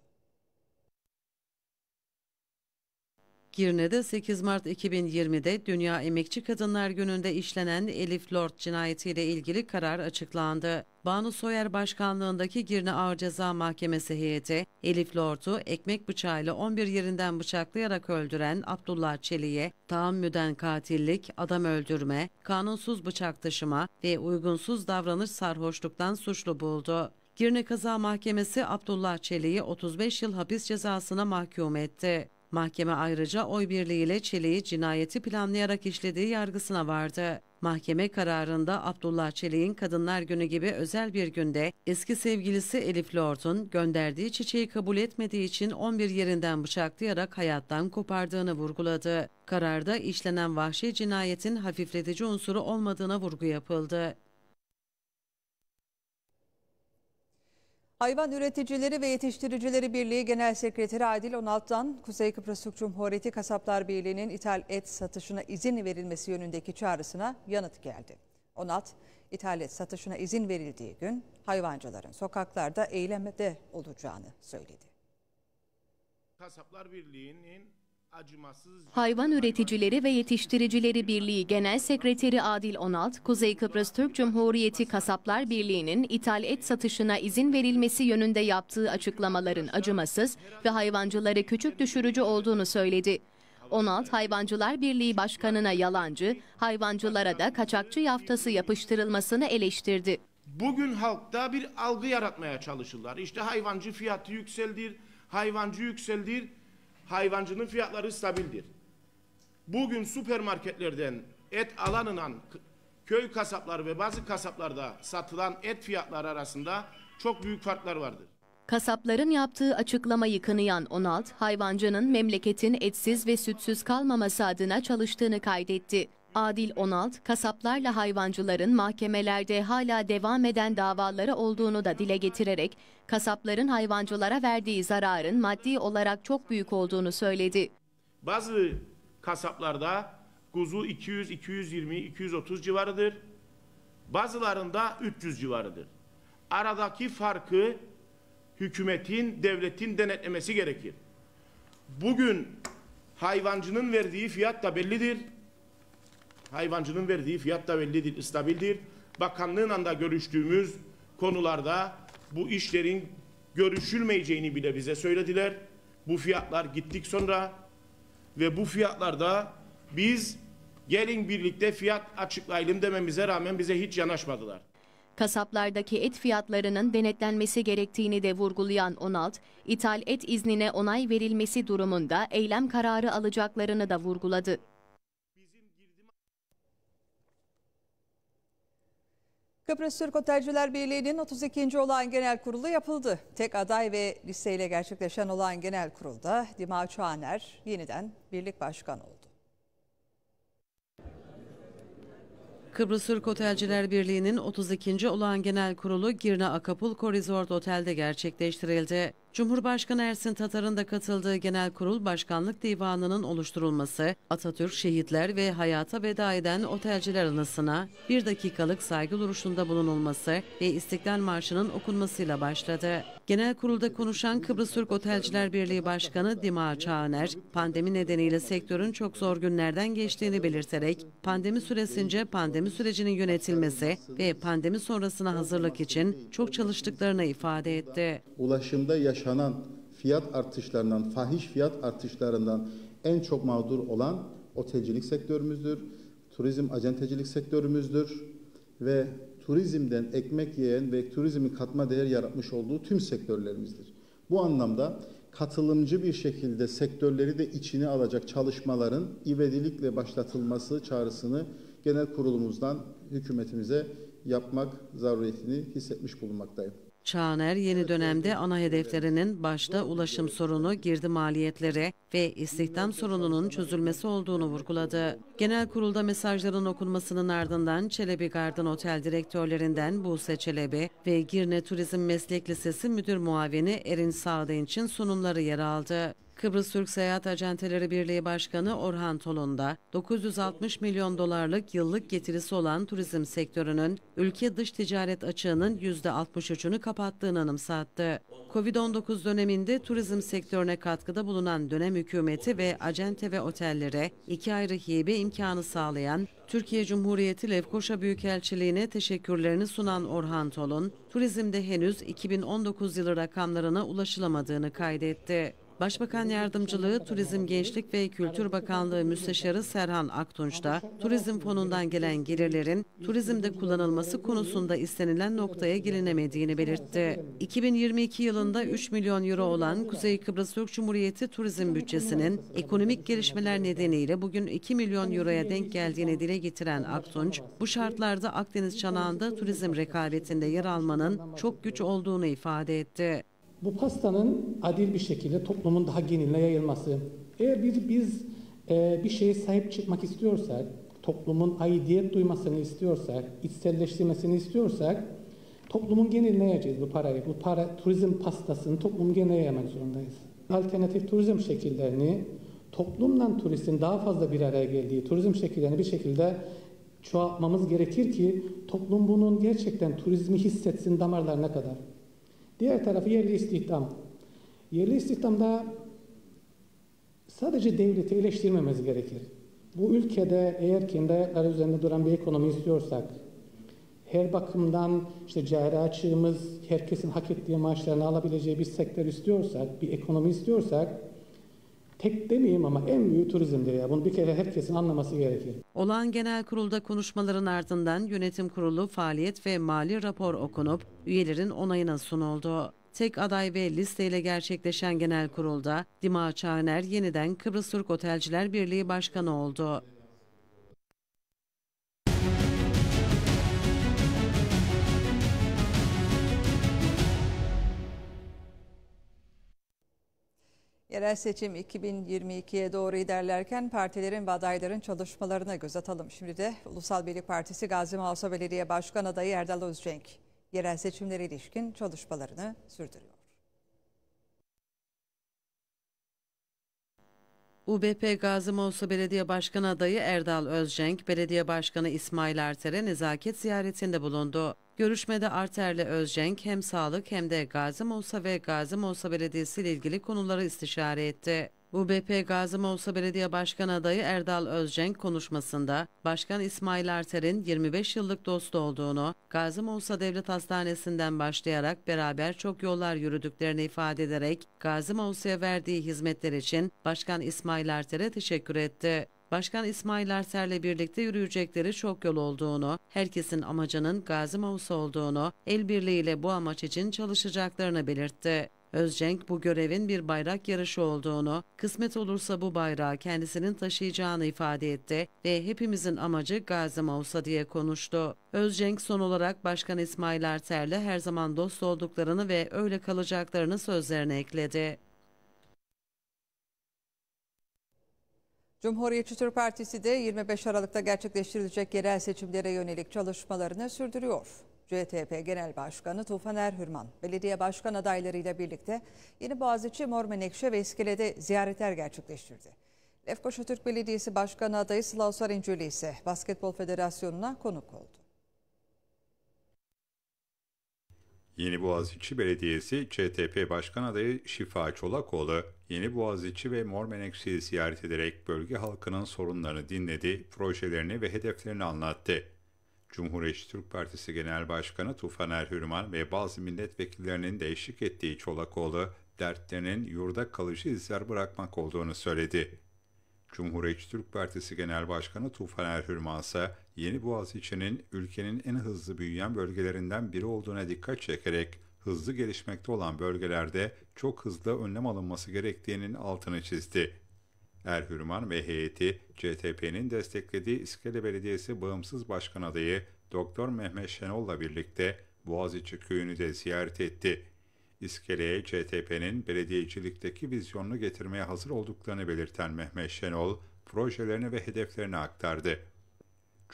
Girne'de 8 Mart 2020'de Dünya Emekçi Kadınlar Günü'nde işlenen Elif Lord cinayetiyle ilgili karar açıklandı. Banu Soyer Başkanlığındaki Girne Ağır Ceza Mahkemesi heyeti, Elif Lord'u ekmek bıçağıyla 11 yerinden bıçaklayarak öldüren Abdullah Çeli'ye tahammüden katillik, adam öldürme, kanunsuz bıçak taşıma ve uygunsuz davranış sarhoşluktan suçlu buldu. Girne Kaza Mahkemesi Abdullah Çeli'yi 35 yıl hapis cezasına mahkum etti. Mahkeme ayrıca oy birliğiyle Çelik'i cinayeti planlayarak işlediği yargısına vardı. Mahkeme kararında Abdullah Çelik'in Kadınlar Günü gibi özel bir günde eski sevgilisi Elif Lord'un gönderdiği çiçeği kabul etmediği için 11 yerinden bıçaklayarak hayattan kopardığını vurguladı. Kararda işlenen vahşi cinayetin hafifletici unsuru olmadığına vurgu yapıldı. Hayvan Üreticileri ve Yetiştiricileri Birliği Genel Sekreteri Adil Onalt'tan Kuzey Kıbrıs Türk Cumhuriyeti Kasaplar Birliği'nin ithal et satışına izin verilmesi yönündeki çağrısına yanıt geldi. Onalt, ithal et satışına izin verildiği gün hayvancıların sokaklarda eylemde olacağını söyledi. Kasaplar Birliği'nin Hayvan Üreticileri ve Yetiştiricileri Birliği Genel Sekreteri Adil Onalt, Kuzey Kıbrıs Türk Cumhuriyeti Kasaplar Birliği'nin ithal et satışına izin verilmesi yönünde yaptığı açıklamaların acımasız ve hayvancıları küçük düşürücü olduğunu söyledi. Onalt, Hayvancılar Birliği Başkanı'na yalancı, hayvancılara da kaçakçı yaftası yapıştırılmasını eleştirdi. Bugün halkta bir algı yaratmaya çalışırlar. İşte hayvancı fiyatı yükseldir, hayvancı yükseldir hayvancının fiyatları stabildir. Bugün süpermarketlerden et alanınan köy kasapları ve bazı kasaplarda satılan et fiyatları arasında çok büyük farklar vardır. Kasapların yaptığı açıklamayı kınayan Onalt, hayvancının memleketin etsiz ve sütsüz kalmaması adına çalıştığını kaydetti. Adil Onalt, kasaplarla hayvancıların mahkemelerde hala devam eden davaları olduğunu da dile getirerek, kasapların hayvancılara verdiği zararın maddi olarak çok büyük olduğunu söyledi. Bazı kasaplarda kuzu 200, 220, 230 civarıdır. Bazılarında 300 civarıdır. Aradaki farkı hükümetin, devletin denetlemesi gerekir. Bugün hayvancının verdiği fiyat da bellidir hayvancının verdiği fiyat da bellidir, stabildir. Bakanlığın da görüştüğümüz konularda bu işlerin görüşülmeyeceğini bile bize söylediler. Bu fiyatlar gittik sonra ve bu fiyatlarda biz gelin birlikte fiyat açıklayalım dememize rağmen bize hiç yanaşmadılar. Kasaplardaki et fiyatlarının denetlenmesi gerektiğini de vurgulayan Onalt, ithal et iznine onay verilmesi durumunda eylem kararı alacaklarını da vurguladı. Kıbrıs Türk Otelciler Birliği'nin 32. olağan genel kurulu yapıldı. Tek aday ve listeyle gerçekleşen olağan genel kurulda Dima Çağner yeniden birlik başkanı oldu. Kıbrıs Türk Otelciler Birliği'nin 32. olağan genel kurulu Girne Acapulco Resort Otel'de gerçekleştirildi. Cumhurbaşkanı Ersin Tatar'ın da katıldığı Genel Kurul Başkanlık Divanı'nın oluşturulması, Atatürk şehitler ve hayata veda eden otelciler anısına bir dakikalık saygı duruşunda bulunulması ve İstiklal Marşı'nın okunmasıyla başladı. Genel kurulda konuşan Kıbrıs Türk Otelciler Birliği Başkanı Dima Çağner, pandemi nedeniyle sektörün çok zor günlerden geçtiğini belirterek, pandemi süresince pandemi sürecinin yönetilmesi ve pandemi sonrasına hazırlık için çok çalıştıklarını ifade etti. Ulaşımda yaşam yaşanan fiyat artışlarından, fahiş fiyat artışlarından en çok mağdur olan otelcilik sektörümüzdür. Turizm acentecilik sektörümüzdür ve turizmden ekmek yiyen ve turizmin katma değer yaratmış olduğu tüm sektörlerimizdir. Bu anlamda katılımcı bir şekilde sektörleri de içine alacak çalışmaların ivedilikle başlatılması çağrısını genel kurulumuzdan hükümetimize yapmak zaruriyetini hissetmiş bulunmaktayım. Çağner yeni dönemde ana hedeflerinin başta ulaşım sorunu, girdi maliyetleri ve istihdam sorununun çözülmesi olduğunu vurguladı. Genel kurulda mesajların okunmasının ardından Çelebi Garden Otel direktörlerinden Buse Çelebi ve Girne Turizm Meslek Lisesi Müdür muaveni Erin için sunumları yer aldı. Kıbrıs Türk Seyahat Acenteleri Birliği Başkanı Orhan Tolun da 960 milyon dolarlık yıllık getirisi olan turizm sektörünün ülke dış ticaret açığının %63'ünü kapattığını anımsattı. Covid-19 döneminde turizm sektörüne katkıda bulunan dönem hükümeti ve acente ve otellere iki ayrı hibe imkanı sağlayan Türkiye Cumhuriyeti Lefkoşa Büyükelçiliğine teşekkürlerini sunan Orhan Tolun, turizmde henüz 2019 yılı rakamlarına ulaşılamadığını kaydetti. Başbakan Yardımcılığı Turizm Gençlik ve Kültür Bakanlığı Müsteşarı Serhan Aktunç da turizm fonundan gelen gelirlerin turizmde kullanılması konusunda istenilen noktaya gelinemediğini belirtti. 2022 yılında 3 milyon euro olan Kuzey Kıbrıs Türk Cumhuriyeti turizm bütçesinin ekonomik gelişmeler nedeniyle bugün 2 milyon euroya denk geldiğini dile getiren Aktunç, bu şartlarda Akdeniz çanağında turizm rekabetinde yer almanın çok güç olduğunu ifade etti bu pastanın adil bir şekilde toplumun daha geniline yayılması. Eğer bir, biz e, bir şeye sahip çıkmak istiyorsak, toplumun aidiyet duymasını istiyorsak, içselleştirmesini istiyorsak toplumun geneline yayacağız bu parayı. Bu para turizm pastasını toplumun geneline yaymak zorundayız. Alternatif turizm şekillerini toplumla turistin daha fazla bir araya geldiği turizm şekillerini bir şekilde çoğaltmamız gerekir ki toplum bunun gerçekten turizmi hissetsin damarlarına kadar. Diğer tarafı yerli istihdam. Yerli istihdamda sadece devleti eleştirmemiz gerekir. Bu ülkede eğer kendi ayakları üzerinde duran bir ekonomi istiyorsak, her bakımdan işte cari açığımız, herkesin hak ettiği maaşlarını alabileceği bir sektör istiyorsak, bir ekonomi istiyorsak, tek demeyeyim ama en büyük turizmdir ya. Bunu bir kere herkesin anlaması gerekiyor. Olan Genel Kurul'da konuşmaların ardından yönetim kurulu faaliyet ve mali rapor okunup üyelerin onayına sunuldu. Tek aday ve listeyle gerçekleşen genel kurulda Dima Çağner yeniden Kıbrıs Türk Otelciler Birliği Başkanı oldu. Yerel seçim 2022'ye doğru ilerlerken partilerin ve adayların çalışmalarına göz atalım. Şimdi de Ulusal Birlik Partisi Gazi Mausa Belediye Başkan Adayı Erdal Özcenk yerel seçimlere ilişkin çalışmalarını sürdürüyor. UBP Gazi Mausa Belediye Başkanı adayı Erdal Özcenk, Belediye Başkanı İsmail Erter'e nezaket ziyaretinde bulundu. Görüşmede Arter'le Özcenk hem sağlık hem de Gazi Mausa ve Gazi Mausa Belediyesi ile ilgili konuları istişare etti. UBP Gazi Mausa Belediye Başkanı adayı Erdal Özcenk konuşmasında Başkan İsmail Arter'in 25 yıllık dostu olduğunu, Gazi Mausa Devlet Hastanesi'nden başlayarak beraber çok yollar yürüdüklerini ifade ederek Gazi Mausa'ya verdiği hizmetler için Başkan İsmail Arter'e teşekkür etti. Başkan İsmail Erser'le birlikte yürüyecekleri çok yol olduğunu, herkesin amacının Gazi Mavus olduğunu, el birliğiyle bu amaç için çalışacaklarını belirtti. Özcenk bu görevin bir bayrak yarışı olduğunu, kısmet olursa bu bayrağı kendisinin taşıyacağını ifade etti ve hepimizin amacı Gazi Mausa diye konuştu. Özcenk son olarak Başkan İsmail Erter'le her zaman dost olduklarını ve öyle kalacaklarını sözlerine ekledi. Cumhuriyetçi Türk Partisi de 25 Aralık'ta gerçekleştirilecek yerel seçimlere yönelik çalışmalarını sürdürüyor. CTP Genel Başkanı Tufan Erhürman, belediye başkan adaylarıyla birlikte Yeni Boğaziçi, Mor Menekşe ve İskele'de ziyaretler gerçekleştirdi. Lefkoşa Türk Belediyesi Başkanı adayı Slav Sarıncılı ise Basketbol Federasyonu'na konuk oldu. Yeni Boğaziçi Belediyesi CTP Başkan Adayı Şifa Çolakoğlu, Yeni Boğaziçi ve Mor Menekşe'yi ziyaret ederek bölge halkının sorunlarını dinledi, projelerini ve hedeflerini anlattı. Cumhuriyetçi Türk Partisi Genel Başkanı Tufaner Erhürman ve bazı milletvekillerinin de eşlik ettiği Çolakoğlu, dertlerinin yurda kalıcı izler bırakmak olduğunu söyledi. Cumhuriyetçi Türk Partisi Genel Başkanı Tufaner Erhürman ise Yeni Boğaziçi'nin ülkenin en hızlı büyüyen bölgelerinden biri olduğuna dikkat çekerek hızlı gelişmekte olan bölgelerde çok hızlı önlem alınması gerektiğinin altını çizdi. Erhürman ve heyeti CTP'nin desteklediği İskele Belediyesi Bağımsız Başkan Adayı Doktor Mehmet Şenol'la birlikte Boğaziçi köyünü de ziyaret etti. İskele'ye CTP'nin belediyecilikteki vizyonunu getirmeye hazır olduklarını belirten Mehmet Şenol, projelerini ve hedeflerini aktardı.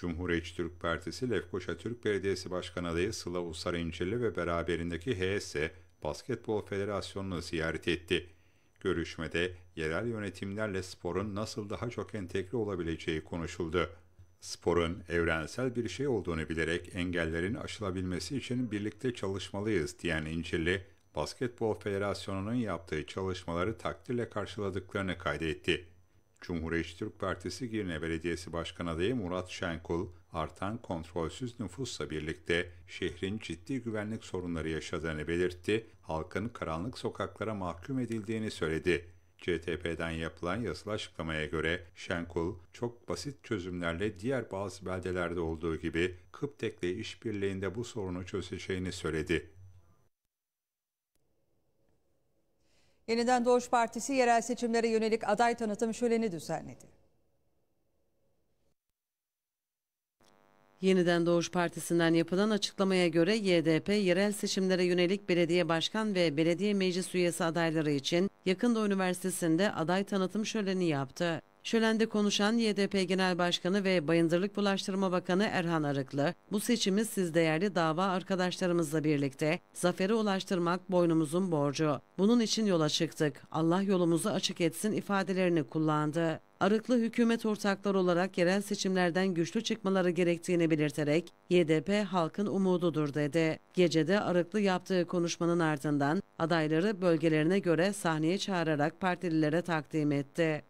Cumhuriyetçi Türk Partisi Lefkoşa Türk Belediyesi Başkan Adayı Sıla Usar İncirli ve beraberindeki HS Basketbol Federasyonu'nu ziyaret etti. Görüşmede yerel yönetimlerle sporun nasıl daha çok entegre olabileceği konuşuldu. Sporun evrensel bir şey olduğunu bilerek engellerin aşılabilmesi için birlikte çalışmalıyız diyen İncirli, Basketbol Federasyonu'nun yaptığı çalışmaları takdirle karşıladıklarını kaydetti. Cumhuriyetçi Türk Partisi Girne Belediyesi Başkan Adayı Murat Şenkul, artan kontrolsüz nüfusla birlikte şehrin ciddi güvenlik sorunları yaşadığını belirtti, halkın karanlık sokaklara mahkum edildiğini söyledi. CTP'den yapılan yazılı açıklamaya göre Şenkul, çok basit çözümlerle diğer bazı beldelerde olduğu gibi Kıptek'le işbirliğinde bu sorunu çözeceğini söyledi. Yeniden Doğuş Partisi yerel seçimlere yönelik aday tanıtım şöleni düzenledi. Yeniden Doğuş Partisi'nden yapılan açıklamaya göre YDP yerel seçimlere yönelik belediye başkan ve belediye meclis üyesi adayları için Yakında Üniversitesi'nde aday tanıtım şöleni yaptı. Şölen'de konuşan YDP Genel Başkanı ve Bayındırlık Bulaştırma Bakanı Erhan Arıklı, bu seçimi siz değerli dava arkadaşlarımızla birlikte zafere ulaştırmak boynumuzun borcu. Bunun için yola çıktık. Allah yolumuzu açık etsin ifadelerini kullandı. Arıklı hükümet ortakları olarak yerel seçimlerden güçlü çıkmaları gerektiğini belirterek YDP halkın umududur dedi. Gecede Arıklı yaptığı konuşmanın ardından adayları bölgelerine göre sahneye çağırarak partililere takdim etti.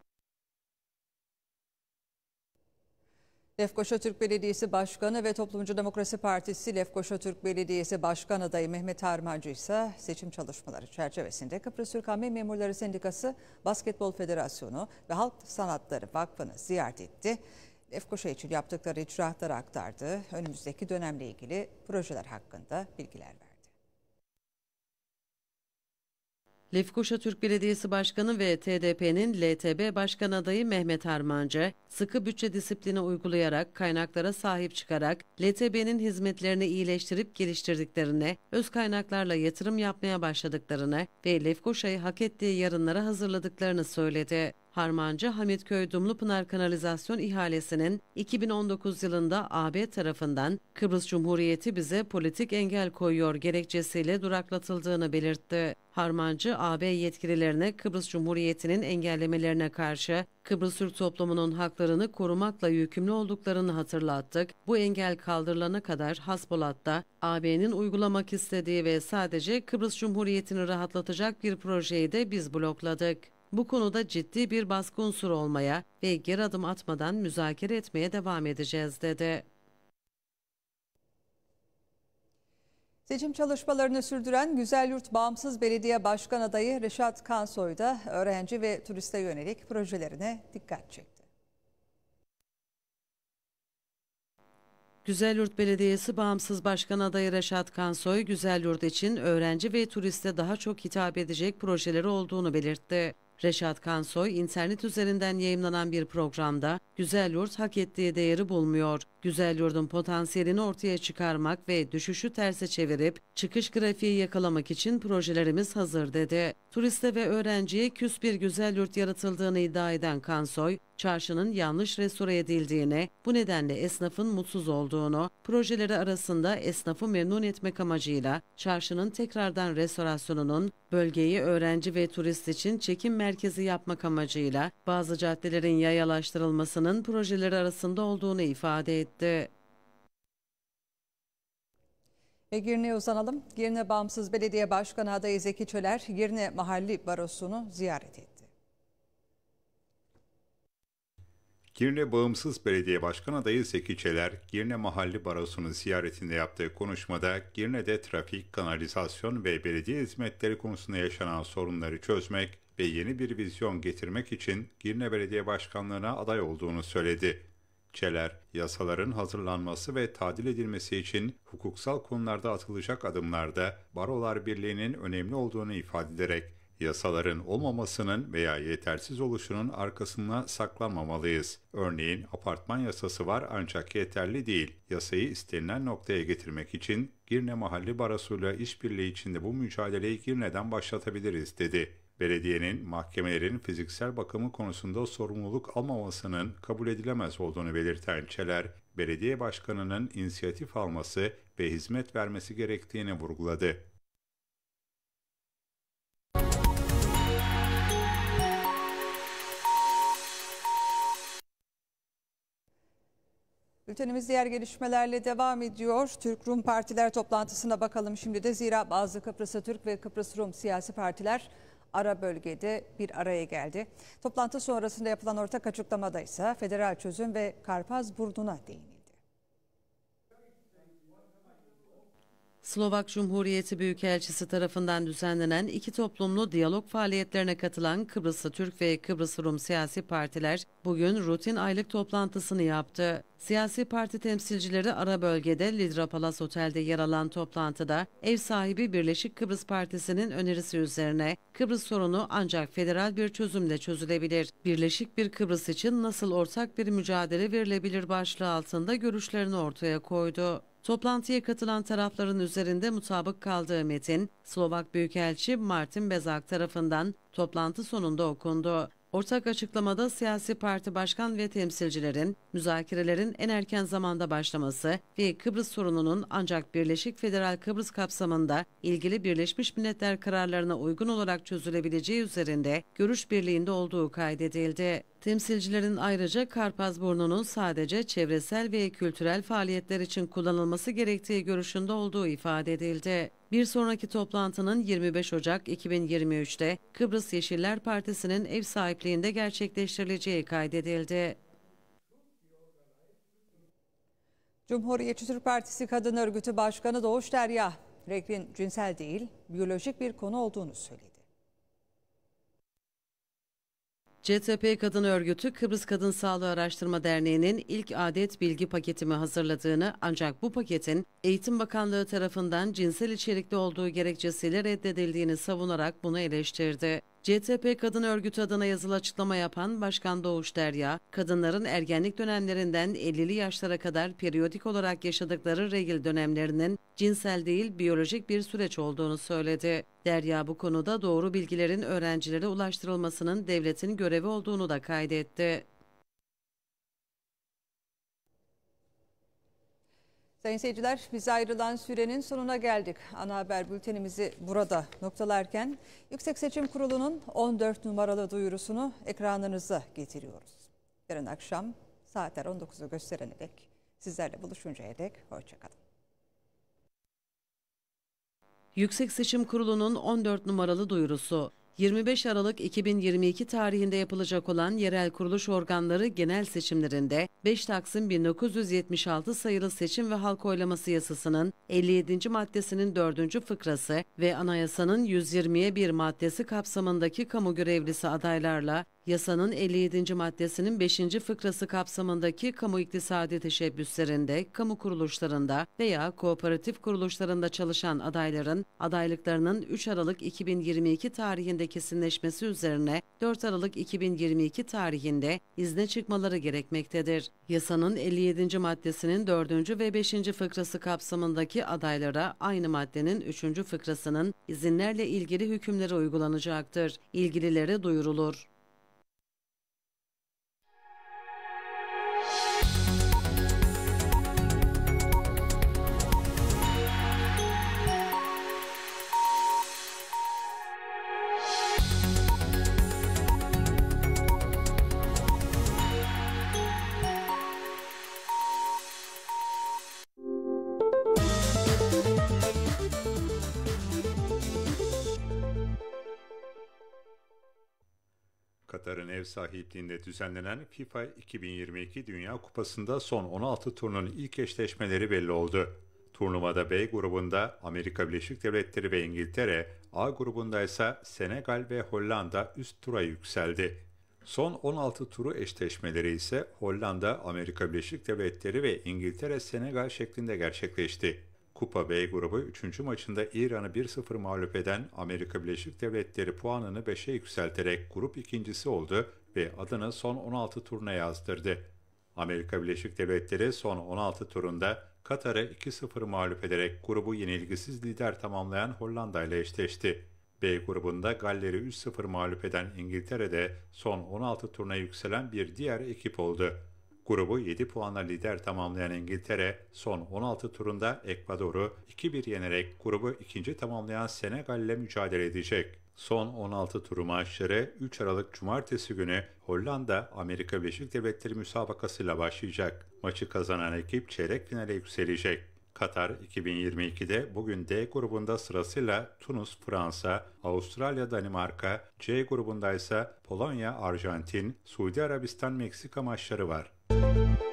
Lefkoşa Türk Belediyesi Başkanı ve Toplumcu Demokrasi Partisi Lefkoşa Türk Belediyesi Başkan adayı Mehmet Harmancı ise seçim çalışmaları çerçevesinde Kıbrıs Türk Hamle Memurları Sendikası, Basketbol Federasyonu ve Halk Sanatları Vakfı'nı ziyaret etti. Lefkoşa için yaptıkları icraatları aktardı. Önümüzdeki dönemle ilgili projeler hakkında bilgiler verdi. Lefkoşa Türk Belediyesi Başkanı ve TDP'nin LTB Başkan adayı Mehmet Harmancı, sıkı bütçe disiplini uygulayarak, kaynaklara sahip çıkarak, LTB'nin hizmetlerini iyileştirip geliştirdiklerine, öz kaynaklarla yatırım yapmaya başladıklarını ve Lefkoşa'yı hak ettiği yarınlara hazırladıklarını söyledi. Harmancı Hamitköy Pınar Kanalizasyon ihalesinin 2019 yılında AB tarafından Kıbrıs Cumhuriyeti bize politik engel koyuyor gerekçesiyle duraklatıldığını belirtti. Harmancı AB yetkililerine Kıbrıs Cumhuriyeti'nin engellemelerine karşı Kıbrıs Türk toplumunun haklarını korumakla yükümlü olduklarını hatırlattık. Bu engel kaldırılana kadar Haspolat'ta AB'nin uygulamak istediği ve sadece Kıbrıs Cumhuriyeti'ni rahatlatacak bir projeyi de biz blokladık. Bu konuda ciddi bir baskı unsuru olmaya ve geri adım atmadan müzakere etmeye devam edeceğiz dedi. Seçim çalışmalarını sürdüren Güzelyurt Bağımsız Belediye Başkan adayı Reşat Kansoy da öğrenci ve turiste yönelik projelerine dikkat çekti. Güzelyurt Belediyesi Bağımsız Başkan adayı Reşat Kansoy, Güzelyurt için öğrenci ve turiste daha çok hitap edecek projeleri olduğunu belirtti. Reşat Kansoy internet üzerinden yayınlanan bir programda Güzel Yurt hak ettiği değeri bulmuyor. Güzel yurdun potansiyelini ortaya çıkarmak ve düşüşü terse çevirip çıkış grafiği yakalamak için projelerimiz hazır dedi. Turiste ve öğrenciye küs bir güzel yurt yaratıldığını iddia eden Kansoy, çarşının yanlış restore edildiğini, bu nedenle esnafın mutsuz olduğunu, projeleri arasında esnafı memnun etmek amacıyla çarşının tekrardan restorasyonunun bölgeyi öğrenci ve turist için çekim merkezi yapmak amacıyla bazı caddelerin yayalaştırılmasının projeleri arasında olduğunu ifade etti etti. Ve Girne'ye uzanalım. Girne Bağımsız Belediye Başkanı adayı Zeki Çöler, Girne Mahalli Barosu'nu ziyaret etti. Girne Bağımsız Belediye Başkanı adayı Zeki Çöler, Girne Mahalli Barosu'nun ziyaretinde yaptığı konuşmada Girne'de trafik, kanalizasyon ve belediye hizmetleri konusunda yaşanan sorunları çözmek ve yeni bir vizyon getirmek için Girne Belediye Başkanlığı'na aday olduğunu söyledi gerekçeler, yasaların hazırlanması ve tadil edilmesi için hukuksal konularda atılacak adımlarda Barolar Birliği'nin önemli olduğunu ifade ederek yasaların olmamasının veya yetersiz oluşunun arkasına saklanmamalıyız. Örneğin apartman yasası var ancak yeterli değil. Yasayı istenilen noktaya getirmek için Girne Mahalli Barosu'yla işbirliği içinde bu mücadeleyi Girne'den başlatabiliriz dedi belediyenin mahkemelerin fiziksel bakımı konusunda sorumluluk almamasının kabul edilemez olduğunu belirten Çeler, belediye başkanının inisiyatif alması ve hizmet vermesi gerektiğini vurguladı. Bültenimiz diğer gelişmelerle devam ediyor. Türk-Rum partiler toplantısına bakalım şimdi de zira bazı Kıbrıs Türk ve Kıbrıs Rum siyasi partiler ara bölgede bir araya geldi. Toplantı sonrasında yapılan ortak açıklamada ise federal çözüm ve Karpaz Burnu'na değindi. Slovak Cumhuriyeti Büyükelçisi tarafından düzenlenen iki toplumlu diyalog faaliyetlerine katılan Kıbrıslı Türk ve Kıbrıslı Rum siyasi partiler bugün rutin aylık toplantısını yaptı. Siyasi parti temsilcileri ara bölgede Lidra Palace Otel'de yer alan toplantıda ev sahibi Birleşik Kıbrıs Partisi'nin önerisi üzerine Kıbrıs sorunu ancak federal bir çözümle çözülebilir. Birleşik bir Kıbrıs için nasıl ortak bir mücadele verilebilir başlığı altında görüşlerini ortaya koydu. Toplantıya katılan tarafların üzerinde mutabık kaldığı metin, Slovak Büyükelçi Martin Bezak tarafından toplantı sonunda okundu. Ortak açıklamada siyasi parti başkan ve temsilcilerin müzakerelerin en erken zamanda başlaması ve Kıbrıs sorununun ancak Birleşik Federal Kıbrıs kapsamında ilgili Birleşmiş Milletler kararlarına uygun olarak çözülebileceği üzerinde görüş birliğinde olduğu kaydedildi. Temsilcilerin ayrıca Karpaz Burnu'nun sadece çevresel ve kültürel faaliyetler için kullanılması gerektiği görüşünde olduğu ifade edildi. Bir sonraki toplantının 25 Ocak 2023'te Kıbrıs Yeşiller Partisi'nin ev sahipliğinde gerçekleştirileceği kaydedildi. Cumhuriyetçi Türk Partisi Kadın Örgütü Başkanı Doğuş Derya, rekrin cinsel değil, biyolojik bir konu olduğunu söyledi. CTP Kadın Örgütü Kıbrıs Kadın Sağlığı Araştırma Derneği'nin ilk adet bilgi paketimi hazırladığını ancak bu paketin Eğitim Bakanlığı tarafından cinsel içerikli olduğu gerekçesiyle reddedildiğini savunarak bunu eleştirdi. CTP Kadın Örgütü adına yazılı açıklama yapan Başkan Doğuş Derya, kadınların ergenlik dönemlerinden 50'li yaşlara kadar periyodik olarak yaşadıkları regil dönemlerinin cinsel değil biyolojik bir süreç olduğunu söyledi. Derya bu konuda doğru bilgilerin öğrencilere ulaştırılmasının devletin görevi olduğunu da kaydetti. Sayın seyirciler bize ayrılan sürenin sonuna geldik. Ana haber bültenimizi burada noktalarken Yüksek Seçim Kurulu'nun 14 numaralı duyurusunu ekranlarınıza getiriyoruz. Yarın akşam saatler 19'u gösterene dek sizlerle buluşuncaya dek hoşçakalın. Yüksek Seçim Kurulu'nun 14 numaralı duyurusu 25 Aralık 2022 tarihinde yapılacak olan yerel kuruluş organları genel seçimlerinde 5 Taksim 1976 sayılı seçim ve halk oylaması yasasının 57. maddesinin 4. fıkrası ve anayasanın 120'ye 1 maddesi kapsamındaki kamu görevlisi adaylarla Yasanın 57. maddesinin 5. fıkrası kapsamındaki kamu iktisadi teşebbüslerinde, kamu kuruluşlarında veya kooperatif kuruluşlarında çalışan adayların adaylıklarının 3 Aralık 2022 tarihinde kesinleşmesi üzerine 4 Aralık 2022 tarihinde izne çıkmaları gerekmektedir. Yasanın 57. maddesinin 4. ve 5. fıkrası kapsamındaki adaylara aynı maddenin 3. fıkrasının izinlerle ilgili hükümleri uygulanacaktır. İlgililere duyurulur. Katar'ın ev sahipliğinde düzenlenen FIFA 2022 Dünya Kupası'nda son 16 turunun ilk eşleşmeleri belli oldu. Turnuvada B grubunda Amerika Birleşik Devletleri ve İngiltere, A grubunda ise Senegal ve Hollanda üst tura yükseldi. Son 16 turu eşleşmeleri ise Hollanda, Amerika Birleşik Devletleri ve İngiltere Senegal şeklinde gerçekleşti. Kupa B grubu 3. maçında İran'ı 1-0 mağlup eden Amerika Birleşik Devletleri puanını 5'e yükselterek grup ikincisi oldu ve adını son 16 turuna yazdırdı. Amerika Birleşik Devletleri son 16 turunda Katar'ı 2-0 mağlup ederek grubu yenilgisiz lider tamamlayan Hollanda ile eşleşti. B grubunda Galler'i 3-0 mağlup eden İngiltere de son 16 turuna yükselen bir diğer ekip oldu. Grubu 7 puanla lider tamamlayan İngiltere son 16 turunda Ekvador'u 2-1 yenerek grubu ikinci tamamlayan Senegal ile mücadele edecek. Son 16 turu maçları 3 Aralık Cumartesi günü Hollanda Amerika Birleşik Devletleri müsabakasıyla başlayacak. Maçı kazanan ekip çeyrek finale yükselecek. Katar 2022'de bugün D grubunda sırasıyla Tunus, Fransa, Avustralya, Danimarka, C grubunda ise Polonya, Arjantin, Suudi Arabistan, Meksika maçları var. Müzik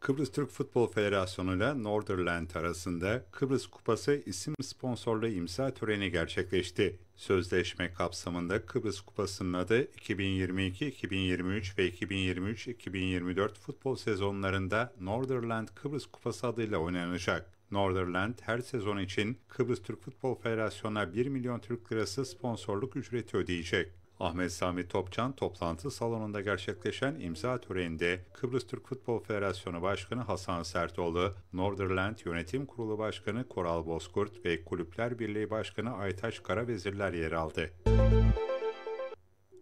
Kıbrıs Türk Futbol Federasyonu ile Northernland arasında Kıbrıs Kupası isim sponsorluğu imza töreni gerçekleşti. Sözleşme kapsamında Kıbrıs Kupası'nın adı 2022-2023 ve 2023-2024 futbol sezonlarında Northernland Kıbrıs Kupası adıyla oynanacak. Northernland her sezon için Kıbrıs Türk Futbol Federasyonu'na 1 milyon Türk lirası sponsorluk ücreti ödeyecek. Ahmet Sami Topçan toplantı salonunda gerçekleşen imza töreninde Kıbrıs Türk Futbol Federasyonu Başkanı Hasan Sertoğlu, Norderland Yönetim Kurulu Başkanı Koral Bozkurt ve Kulüpler Birliği Başkanı Aytaç Karavezirler yer aldı.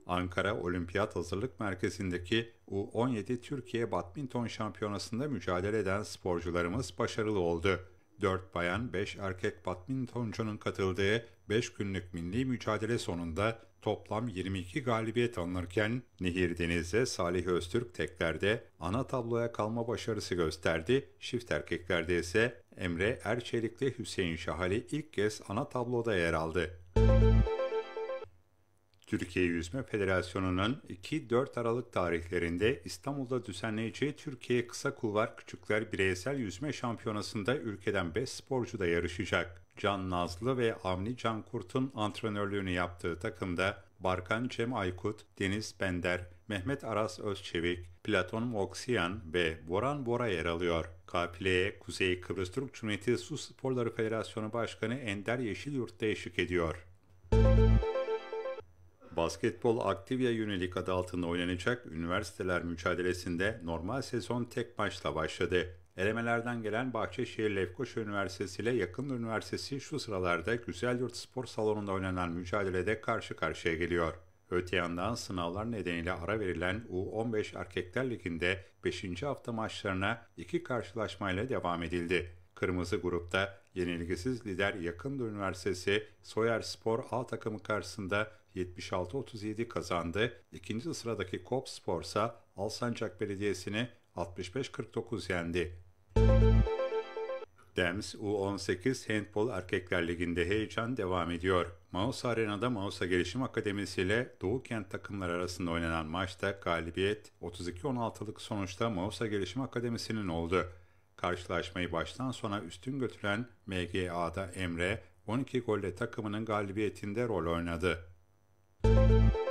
Ankara Olimpiyat Hazırlık Merkezi'ndeki U17 Türkiye Badminton Şampiyonası'nda mücadele eden sporcularımız başarılı oldu. 4 bayan 5 erkek badmintoncunun katıldığı 5 günlük milli mücadele sonunda toplam 22 galibiyet alınırken Nehir Deniz'de Salih Öztürk teklerde ana tabloya kalma başarısı gösterdi. Çift erkeklerde ise Emre Erçelikli Hüseyin Şahali ilk kez ana tabloda yer aldı. Türkiye Yüzme Federasyonu'nun 2-4 Aralık tarihlerinde İstanbul'da düzenleyeceği Türkiye Kısa Kulvar Küçükler Bireysel Yüzme Şampiyonası'nda ülkeden 5 sporcu da yarışacak. Can Nazlı ve Avni Kurt'un antrenörlüğünü yaptığı takımda Barkan Cem Aykut, Deniz Bender, Mehmet Aras Özçevik, Platon Moksiyan ve Boran Bora yer alıyor. Kapileye Kuzey Kıbrıs Türk Cumhuriyeti Su Sporları Federasyonu Başkanı Ender Yeşilyurt da eşlik ediyor. Basketbol Aktivya yönelik adı altında oynanacak üniversiteler mücadelesinde normal sezon tek maçla başladı. Eremelerden gelen Bahçeşehir Lefkoşa Üniversitesi ile yakın üniversitesi şu sıralarda Yurt Spor Salonu'nda oynanan mücadelede karşı karşıya geliyor. Öte yandan sınavlar nedeniyle ara verilen U15 Erkekler Ligi'nde 5. hafta maçlarına iki karşılaşmayla devam edildi. Kırmızı grupta yenilgisiz lider Yakın Üniversitesi Soyer Spor A takımı karşısında 76-37 kazandı. İkinci sıradaki Kop Spor ise Alsancak Belediyesi'ni 65-49 yendi. Dems U18 Handball Erkekler Ligi'nde heyecan devam ediyor. Maus Arena'da Mausa Gelişim Akademisi ile Doğu Kent takımları arasında oynanan maçta galibiyet 32-16'lık sonuçta Mausa Gelişim Akademisi'nin oldu. Karşılaşmayı baştan sona üstün götüren MGA'da Emre 12 golle takımının galibiyetinde rol oynadı. Müzik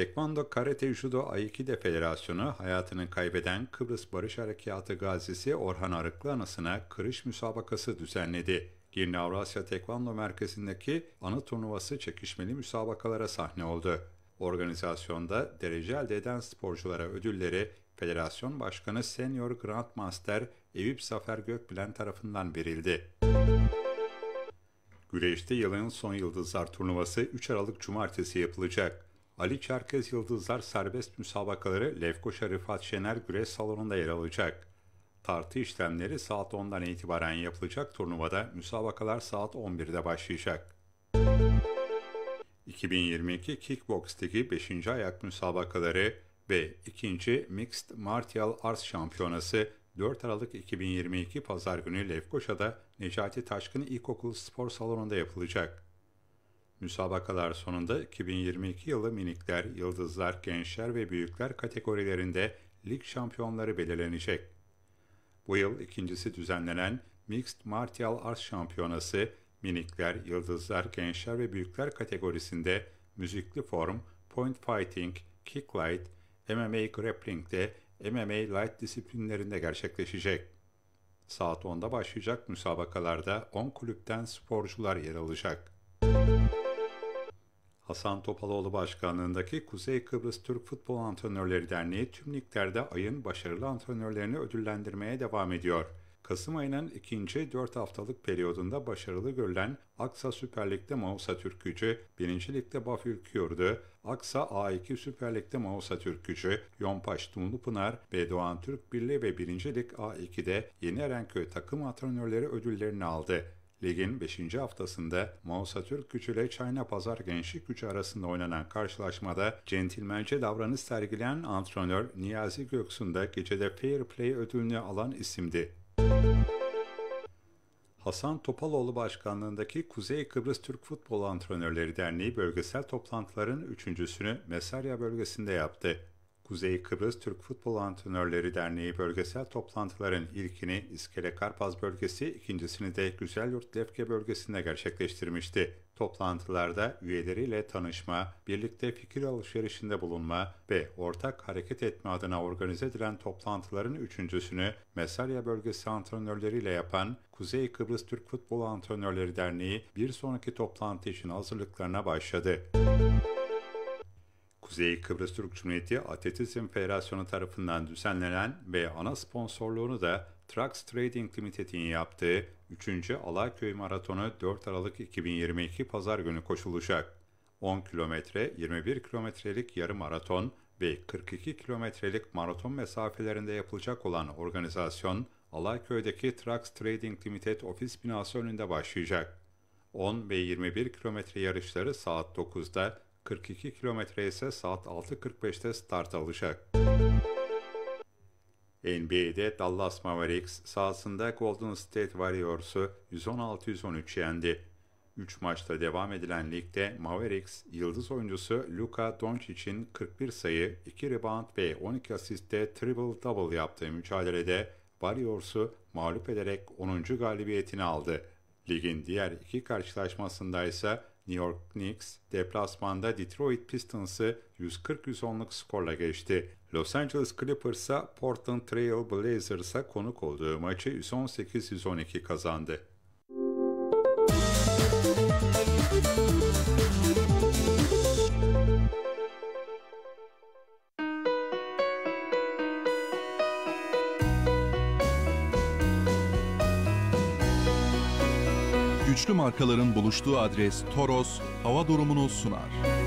Tekvando, Karate, Judo, Aikido Federasyonu hayatını kaybeden Kıbrıs Barış Harekatı gazisi Orhan Arıklı anısına kırış müsabakası düzenledi. Girne Avrasya Tekvando Merkezi'ndeki ana turnuvası çekişmeli müsabakalara sahne oldu. Organizasyonda derece elde eden sporculara ödülleri Federasyon Başkanı Senior Grandmaster Evip Zafer Gökbilen tarafından verildi. Güreşte yılın son yıldızlar turnuvası 3 Aralık Cumartesi yapılacak. Ali Çerkez Yıldızlar serbest müsabakaları Lefkoşa Rıfat Şener Güreş Salonu'nda yer alacak. Tartı işlemleri saat 10'dan itibaren yapılacak turnuvada müsabakalar saat 11'de başlayacak. 2022 Kickbox 5. ayak müsabakaları ve 2. Mixed Martial Arts Şampiyonası 4 Aralık 2022 Pazar günü Lefkoşa'da Necati Taşkın İlkokul Spor Salonu'nda yapılacak. Müsabakalar sonunda 2022 yılı minikler, yıldızlar, gençler ve büyükler kategorilerinde lig şampiyonları belirlenecek. Bu yıl ikincisi düzenlenen Mixed Martial Arts Şampiyonası minikler, yıldızlar, gençler ve büyükler kategorisinde müzikli form, point fighting, kick light, MMA grappling de MMA light disiplinlerinde gerçekleşecek. Saat 10'da başlayacak müsabakalarda 10 kulüpten sporcular yer alacak. Müzik Hasan Topaloğlu başkanlığındaki Kuzey Kıbrıs Türk Futbol Antrenörleri Derneği tüm liglerde ayın başarılı antrenörlerini ödüllendirmeye devam ediyor. Kasım ayının ikinci 4 haftalık periyodunda başarılı görülen Aksa Süper Lig'de Mausa Türkücü, 1. Lig'de Bafül Kürdü, Aksa A2 Süper Lig'de Mausa Türkücü, Yompaş Dumlupınar, Bedoğan Türk Birliği ve 1. Lig A2'de Yeni Erenköy takım antrenörleri ödüllerini aldı. Ligin 5. haftasında Mausa Türk gücü ile China Pazar Gençlik gücü arasında oynanan karşılaşmada centilmence davranış sergileyen antrenör Niyazi Göksun da gecede Fair Play ödülünü alan isimdi. Hasan Topaloğlu başkanlığındaki Kuzey Kıbrıs Türk Futbol Antrenörleri Derneği bölgesel toplantıların üçüncüsünü Mesarya bölgesinde yaptı. Kuzey Kıbrıs Türk Futbol Antrenörleri Derneği bölgesel toplantıların ilkini İskele Karpaz bölgesi, ikincisini de Güzelyurt Lefke bölgesinde gerçekleştirmişti. Toplantılarda üyeleriyle tanışma, birlikte fikir alışverişinde bulunma ve ortak hareket etme adına organize edilen toplantıların üçüncüsünü Mesarya bölgesi antrenörleriyle yapan Kuzey Kıbrıs Türk Futbol Antrenörleri Derneği bir sonraki toplantı için hazırlıklarına başladı. Müzik Kuzey Kıbrıs Türk Cumhuriyeti Atletizm Federasyonu tarafından düzenlenen ve ana sponsorluğunu da Trax Trading Limited'in yaptığı 3. Alaköy Maratonu 4 Aralık 2022 Pazar günü koşulacak. 10 kilometre, 21 kilometrelik yarım maraton ve 42 kilometrelik maraton mesafelerinde yapılacak olan organizasyon Alaköy'deki Trax Trading Limited ofis binası önünde başlayacak. 10 ve 21 kilometre yarışları saat 9'da 42 kilometre ise saat 6.45'te start alacak. NBA'de Dallas Mavericks sahasında Golden State Warriors'u 116-113 yendi. 3 maçta devam edilen ligde Mavericks yıldız oyuncusu Luka Doncic'in 41 sayı, 2 rebound ve 12 asiste triple double yaptığı mücadelede Warriors'u mağlup ederek 10. galibiyetini aldı. Ligin diğer iki karşılaşmasında ise New York Knicks deplasmanda Detroit Pistons'ı 140-110'luk skorla geçti. Los Angeles Clippers'a Portland Trail Blazers'a konuk olduğu maçı 118-112 kazandı. Güçlü markaların buluştuğu adres Toros hava durumunu sunar.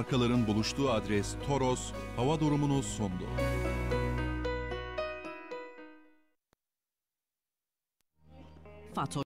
markaların buluştuğu adres Toros, hava durumunu sundu.